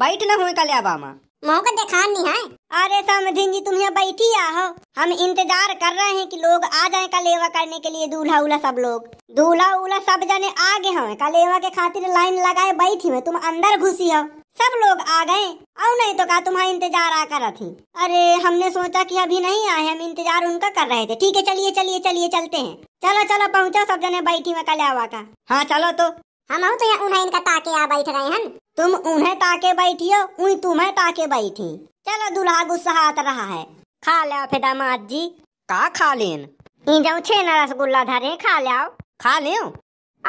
बैठ न हुई कलेवा माँ मौका देखा नहीं है अरे समझिन जी तुम यहाँ बैठी आओ हम इंतजार कर रहे हैं कि लोग आ जाए कलेवा करने के लिए दूल्हा उल्हा सब लोग दूल्हा उल्हा सब जने आ गए हैं कलेवा के खातिर लाइन लगाए बैठी हुए तुम अंदर घुसी हो सब लोग आ गए और नहीं तो कहा तुम्हारा इंतजार आ कर थी अरे हमने सोचा कि अभी नहीं आए हम इंतजार उनका कर रहे थे ठीक है चलिए चलिए चलिए चलते हैं चलो चलो पहुँचो सब जने बैठी में कल्यावा का हाँ चलो तो हम तो उन्हें इनका ताके आ बैठ रहे हैं तुम उन्हें ताके बैठी हो तुम्हें ताके बैठी चलो दूल्हा गुस्सा आता रहा है खा लो फिर दामाद जी का खा लेन जाऊ छे ना रसगुल्ला धरे खा लो खा लो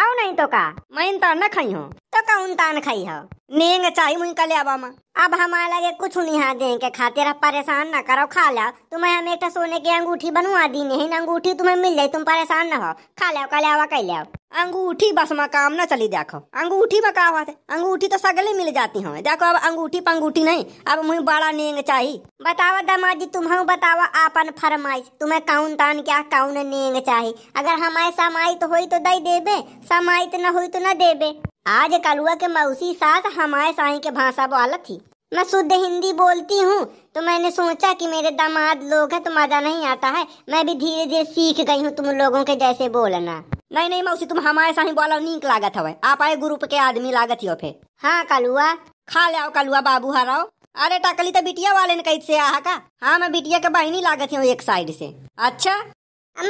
आओ नहीं तो का मैं तो न खाई हूँ तो का उन तान खाई हो नींग चाहिए मुझे कल अब हम अब हमारे लगे कुछ नहीं हाँ दें के खाते रह परेशान ना करो खा लिया तुम्हें हम एक सोने की अंगूठी बनवा दी नहीं अंगूठी तुम्हें मिल जाए तुम परेशान ना हो खा लो कल आवा कह लिया अंगूठी बस में काम ना चली देखो अंगूठी में का है अंगूठी तो सगले मिल जाती हूँ देखो अब अंगूठी पंगूठी नहीं अब मुझे बड़ा नेंग चाहिए बतावा दमा जी तुम्हें बतावा आपन फरमाइश तुम्हें कौन तान क्या कौन नेंग चाहिए अगर हमारे तो हुई तो दई देबे तो न हुई तो न देबे आज कलुआ के मौसी सास हमारे साई के भाषा बोला थी मैं शुद्ध हिंदी बोलती हूँ तो मैंने सोचा कि मेरे दामाद लोग हैं तो मज़ा नहीं आता है मैं भी धीरे धीरे सीख गई हूँ तुम लोगों के जैसे बोलना नहीं नहीं मौसी तुम हमारे साही बोला नीक लागत हवे आप आए ग्रुप के आदमी लागत हो फिर हाँ कलुआ खा ले आओ कलुआ बाबू हराओ अरे टकली तो बिटिया वाले ने कैसे आहा का हाँ मैं बिटिया के बहनी लागत हूँ एक साइड से अच्छा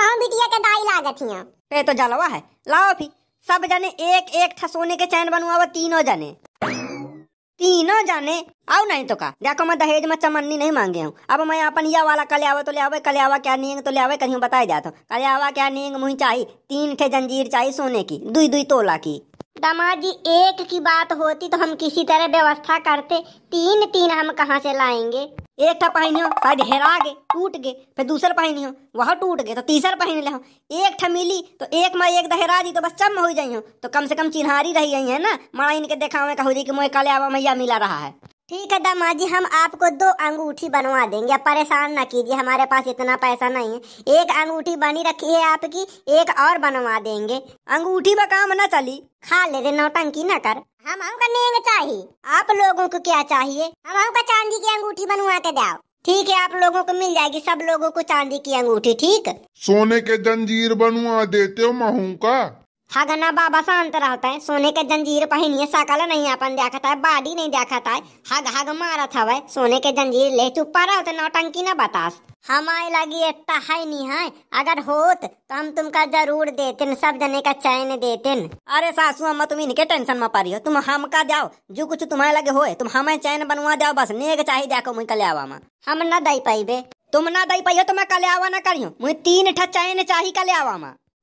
मैं बिटिया के दाई लागत हूँ ये तो जलवा है लाओ फिर सब जने एक एक ठसोने के चैन बनवा तीनों जने तीनों जाने आओ नहीं तो का देखो मैं दहेज में चमन्नी नहीं मांगे हूँ अब मैं अपन यह वाला कल आवे तो ले आवे कल आवा क्या नींग तो ले आवे कहीं बताया जाता हूँ कल आवा क्या नींग मुही चाहिए तीन ठे जंजीर चाहिए सोने की दुई दुई तोला की दामाद जी एक की बात होती तो हम किसी तरह व्यवस्था करते तीन तीन हम कहाँ से लाएंगे एक ठा पहनियो शायद हेरा गए टूट गए फिर दूसर पहनियो वह टूट गए तो तीसर पहन ले एक ठा मिली तो एक माँ एक दहरा दी तो बस चम हो जाइ तो कम से कम चिन्हारी रही है ना मरा इनके देखा हुए जी कि मोह कल आवा मैया मिला रहा है ठीक है दामाद जी हम आपको दो अंगूठी बनवा देंगे आप परेशान ना कीजिए हमारे पास इतना पैसा नहीं है एक अंगूठी बनी रखी है आपकी एक और बनवा देंगे अंगूठी पर काम ना चली खा ले रे नौटंकी ना कर हम हमको चाहिए आप लोगों को क्या चाहिए हम हमको चांदी की अंगूठी बनवा के दाओ ठीक है आप लोगों को मिल जाएगी सब लोगों को चांदी की अंगूठी ठीक सोने के जंजीर बनवा देते हो महू का हगना हाँ बाबा शांत रहता है सोने के जंजीर पहनिए सकल नहीं अपन देखा था बाडी नहीं देखा था हग हग मारा था वह सोने के जंजीर ले चुप रहो तो नौटंकी न बतास हमारे लगी इतना है नहीं है अगर होत तो हम तुमका जरूर देते सब जने का चैन देते अरे सासू अम्मा तुम इनके टेंशन में पड़ी हो तुम हम का जाओ जो कुछ तुम्हारे लगे हो तुम हमें चैन बनवा जाओ बस नेक चाहे देखो मुझे कल आवा हम ना दई पाइबे तुम ना दे पाई हो तो मैं कल आवा ना करियो मुझे तीन ठा चैन चाहिए कल आवा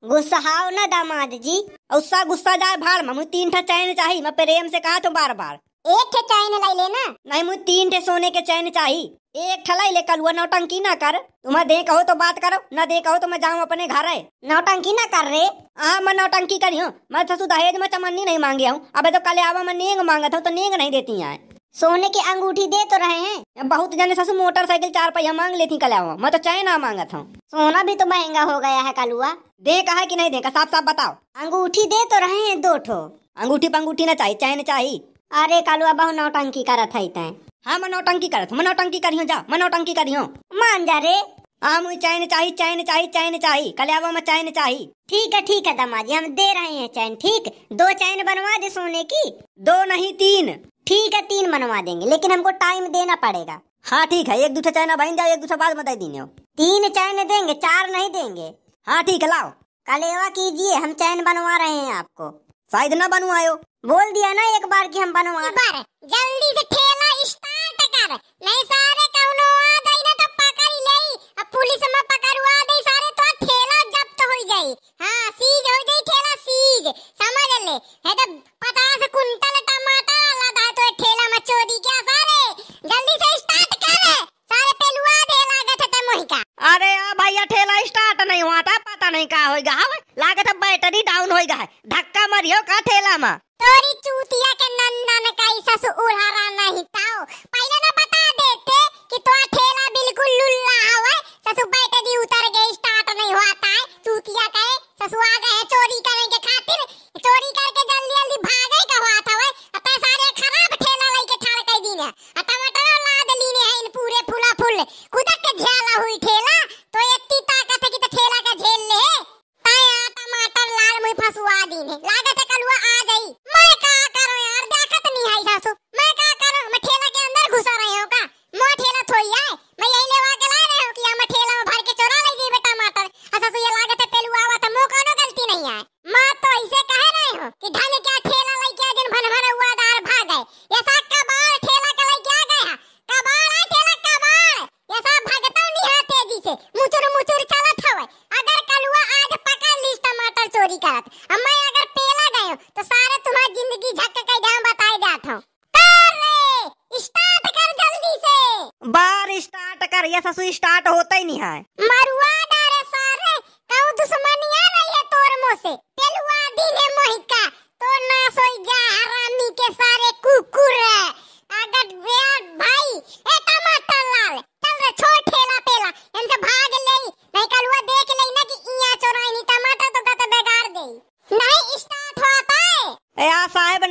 गुस्साओ ना दामाद जी उसका गुस्सा जाए भाड़ में मुझे तीन ठा चैन चाहिए मैं प्रेम से कहा तो बार बार एक ठे चैन लाई लेना नहीं मुझे तीन ठे सोने के चैन चाहिए एक ठा लाई ले कल नौटंकी ना कर तुम्हें दे कहो तो बात करो ना दे कहो तो मैं जाऊँ अपने घर है नौटंकी ना कर रहे हाँ मैं नौटंकी करी हूँ मैं ससु तो दहेज में चमन्नी नहीं मांगी हूँ अब तो कल आवा मैं नेंग मांगा था तो नेंग नहीं देती है सोने की अंगूठी दे तो रहे हैं बहुत जाने सासू मोटरसाइकिल चार पहिया मांग लेती कल आओ मैं तो चाहे ना मांगा था सोना भी तो महंगा हो गया है कलुआ दे कहा कि नहीं देखा साफ साफ बताओ अंगूठी दे तो रहे हैं दो ठो अंगूठी पंगूठी ना चाहिए चाहे न चाहिए अरे कालुआ बहु नौटंकी कर है तैं हाँ मैं नौटंकी करत मैं नौटंकी करियो जा मैं नौटंकी करियो मान जा रे हाँ मुझे चैन चाहिए चैन चाहिए चैन चाहिए कल आवा मैं चैन चाहिए ठीक है ठीक है जी हम दे रहे हैं चैन ठीक दो चैन बनवा दे सोने की दो नहीं तीन ठीक है तीन बनवा देंगे लेकिन हमको टाइम देना पड़ेगा हाँ ठीक है एक दूसरे चाइना बहन जाओ एक दूसरे बाद बताई दीने तीन चैन देंगे चार नहीं देंगे हाँ ठीक है लाओ कलेवा कीजिए हम चैन बनवा रहे हैं आपको शायद ना बनवायो बोल दिया ना एक बार की हम बनवा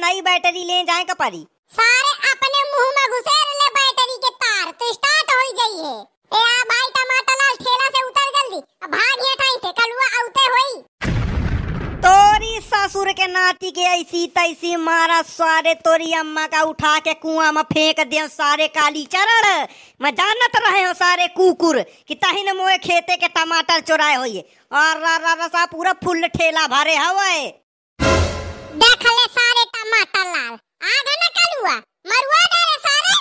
नई बैटरी ले जाए कपारी सारे अपने मुंह में घुसे ले बैटरी के तार तो स्टार्ट हो गई है ए आ भाई टमाटर लाल ठेला से उतर जल्दी भाग ये ठाई से कलुआ आउते होई तोरी ससुर के नाती के ऐसी तैसी मारा सारे तोरी अम्मा का उठा के कुआं में फेंक दे सारे काली चरण मैं जानत रहे हो सारे कुकुर कि तहिन मोए खेते के टमाटर चुराए होई और रा रा सा पूरा फुल ठेला भरे हवे देख ले सारे टमाटर लाल आ गए ना कलुआ मरुआ सारे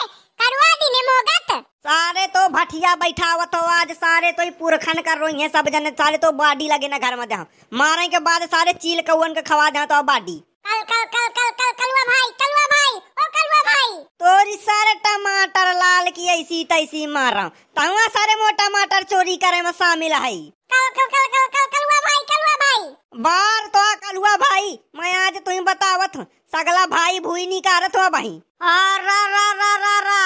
करुआ दिने मोगत सारे तो भठिया बैठावत हो आज सारे तो पुरखन कर रही हैं सब जन सारे तो बाडी लगे ना घर में जहाँ मारे के बाद सारे चील कौन के खवा दे तो बाडी कल कल कल कल कल कलुआ भाई कलुआ भाई ओ कलुआ भाई तोरी सारे टमाटर लाल की ऐसी तैसी मारा तहुआ सारे मोटा टमाटर चोरी करे में शामिल है कल कल कल कल कल तो भाई मैं आज तुम्हें बतावत सगला भाई भूई नहीं कारत हो भाई रा रा रा रा रा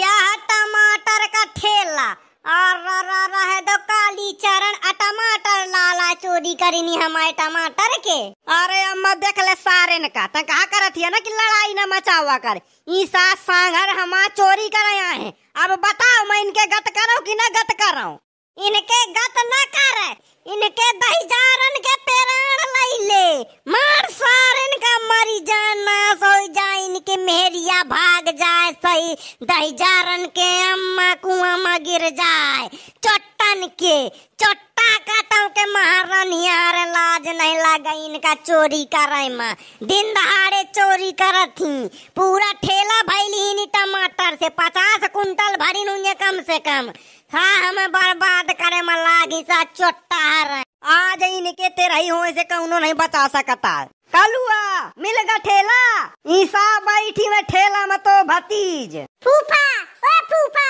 यह टमाटर का ठेला और रा रा रा है तो काली चरण टमाटर लाला चोरी करीनी हमारे टमाटर के अरे अम्मा देख ले सारे न का तक कहा करत है ना कि लड़ाई न मचावा कर ईसा सांगर हमार चोरी कर कराया हैं अब बताओ मैं इनके गत करो कि ना गत करो इनके गत न कर इनके भाईजान के पेरान लाई ले मार सार इनका मरी जान नाश हो जाए इनके मेहरिया भाग जाए सही दहीजारन के अम्मा कुआं में गिर जाए चट्टन के चट्टा काटा के महारन यार लाज नहीं लगा इनका चोरी करे माँ दिन दहाड़े चोरी करत थी पूरा ठेला इन टमाटर से पचास कुंटल भरी कम से कम हाँ हमें बर्बाद करे मलागी सा चोटार आज इनके तेरा ही हो इसे कौनो नहीं बता सकता कलुआ मिल गया ठेला ईसा बैठी में ठेला में तो भतीज फूफा ओ फूफा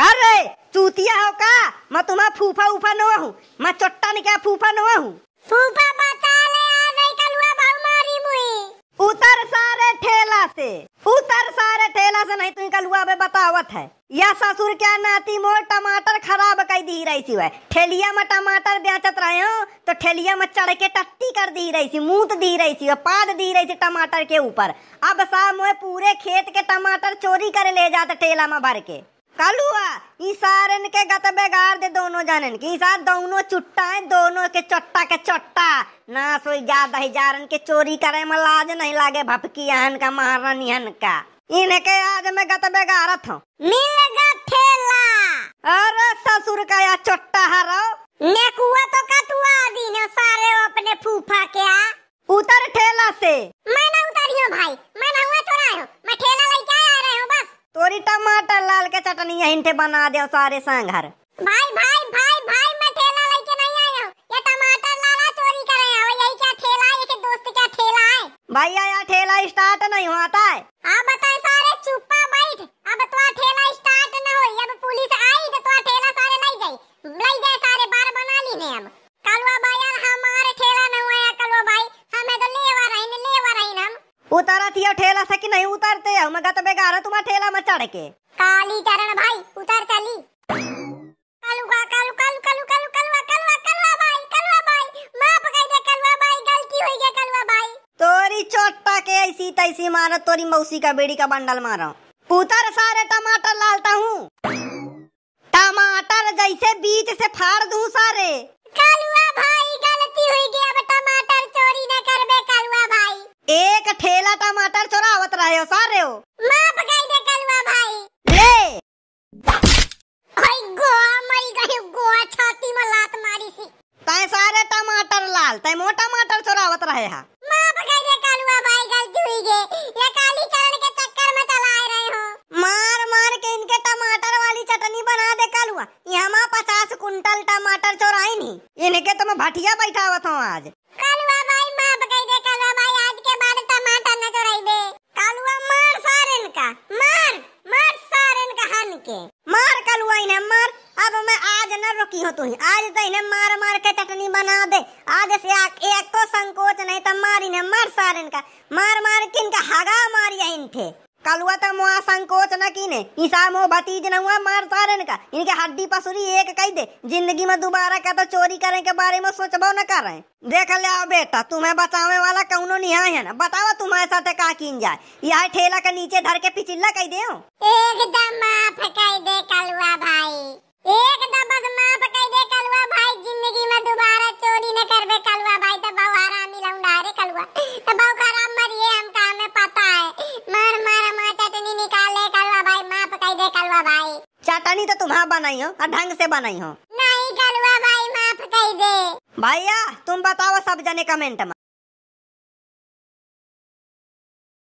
कर रे चूतिया हो का मैं तुम्हें फूफा उफा न हूँ मैं चोट्टा ने क्या फूफा न हूँ फूफा बता ले आज कलुआ भाव मारी मुई उतर सारे ठेला से उतर सारे ठेला से नहीं तू हुआ बे बतावत है या ससुर क्या नाती मोर टमाटर खराब कई दी रही थी ठेलिया में टमाटर बेचत रहे हो तो ठेलिया में चढ़ के टट्टी कर दी रही थी मूत दी रही थी पाद दी रही थी टमाटर के ऊपर अब सा मोए पूरे खेत के टमाटर चोरी कर ले जाते ठेला में भर के कल हुआ सारन के गत बेगार दे दोनों जानन की साथ दोनों चुट्टा है दोनों के चट्टा के चट्टा ना सोई जा दही जारन के चोरी करे में लाज नहीं लागे भपकी हन का महारानी हन का इनके आज में गत बेगारत हूँ मिलेगा ठेला अरे ससुर का या चट्टा हरो नेकुआ तो कटुआ दिन सारे अपने फूफा के आ उतर ठेला से मैं ना उतरियो भाई मैं ना हुआ चोरा मैं ठेला लेके आया तोरी टमाटर लाल के चटनी यहीं थे बना दे सारे संघर भाई भाई भाई भाई मैं ठेला लेके नहीं आया ये टमाटर लाला चोरी कर रहा है यही क्या ठेला है कि दोस्त क्या ठेला है भाई आया ठेला स्टार्ट नहीं हुआ था हां बताए सारे चुप्पा बैठ अब तो ठेला स्टार्ट ना हो अब पुलिस आई तो तो ठेला सारे ले जाए ले जाए सारे बार बना ली ने हम कलवा भाई यार हमारे ठेला ना हुआ कलवा भाई हमें तो लेवा रही लेवा रही ना उतारत यो ठेला से कि नहीं उतारते हो मगा तो बेगार तुम्हारा ठेला में चढ़ के काली चरण भाई उतार चली कालुआ कालु कालु कालु कालु कालुआ कालुआ कालुआ भाई कालुआ भाई मां पकाई दे कालुआ भाई गलती हो गया कालुआ भाई तोरी चोटपा के ऐसी तैसी मार तोरी मौसी का बेड़ी का बंडल मारो उतर सारे टमाटर लालता हूँ टमाटर जैसे बीच से फाड़ दूं सारे एक ठेला टमाटर चोरावत रहे हो सारे हो माफ कर दे कलवा भाई ले ओए गोवा मरी गई गोवा छाती में लात मारी सी तै सारे टमाटर लाल तै मो टमाटर चोरावत रहे हा माफ कर दे कलवा भाई गलती हुई गे ये काली चरण के चक्कर में चलाए रहे हो मां हुआ यहाँ पचास कुंटल टमाटर चोराई नहीं इनके तो मैं भटिया हुआ था आज कलवा भाई माफ कर दे कलवा भाई आज के बाद टमाटर न चोराई दे कलवा मार सारे इनका मार मार सारे इनका हन के मार कलवा इन्हें मार अब मैं आज न रुकी हूँ तू ही आज तो इन्हें मार मार के चटनी बना दे आज से आ, एक को संकोच नहीं तो मार इन्हें मार सारे इनका मार मार के इनका हगा मारिया इनके कलुआ तो मुआ संकोच न कीने ईसा मो भतीज हुआ मार सारन का इनके हड्डी पसुरी एक कही दे जिंदगी में दोबारा का तो चोरी करने के बारे में सोचबो न कर रहे देख ले बेटा तुम्हें बचावे वाला कौनो निहा है ना बताओ तुम्हारे साथ का कीन जाए यह ठेला के नीचे धर के पिचिल्ला कही दे एकदम माफ कही दे कलुआ भाई एकदम बस माफ कही दे कलुआ भाई जिंदगी में दोबारा चोरी न कलुआ भाई तो बहु लौंडा रे कलुआ तो बहु खराब मरिए हम पता है निकाले कलवा भाई माफ कर दे कलवा भाई चटनी तो तुम्हारा बनाई हो और ढंग से बनाई हो नहीं कलवा भाई माफ कर दे भैया तुम बताओ सब जने कमेंट में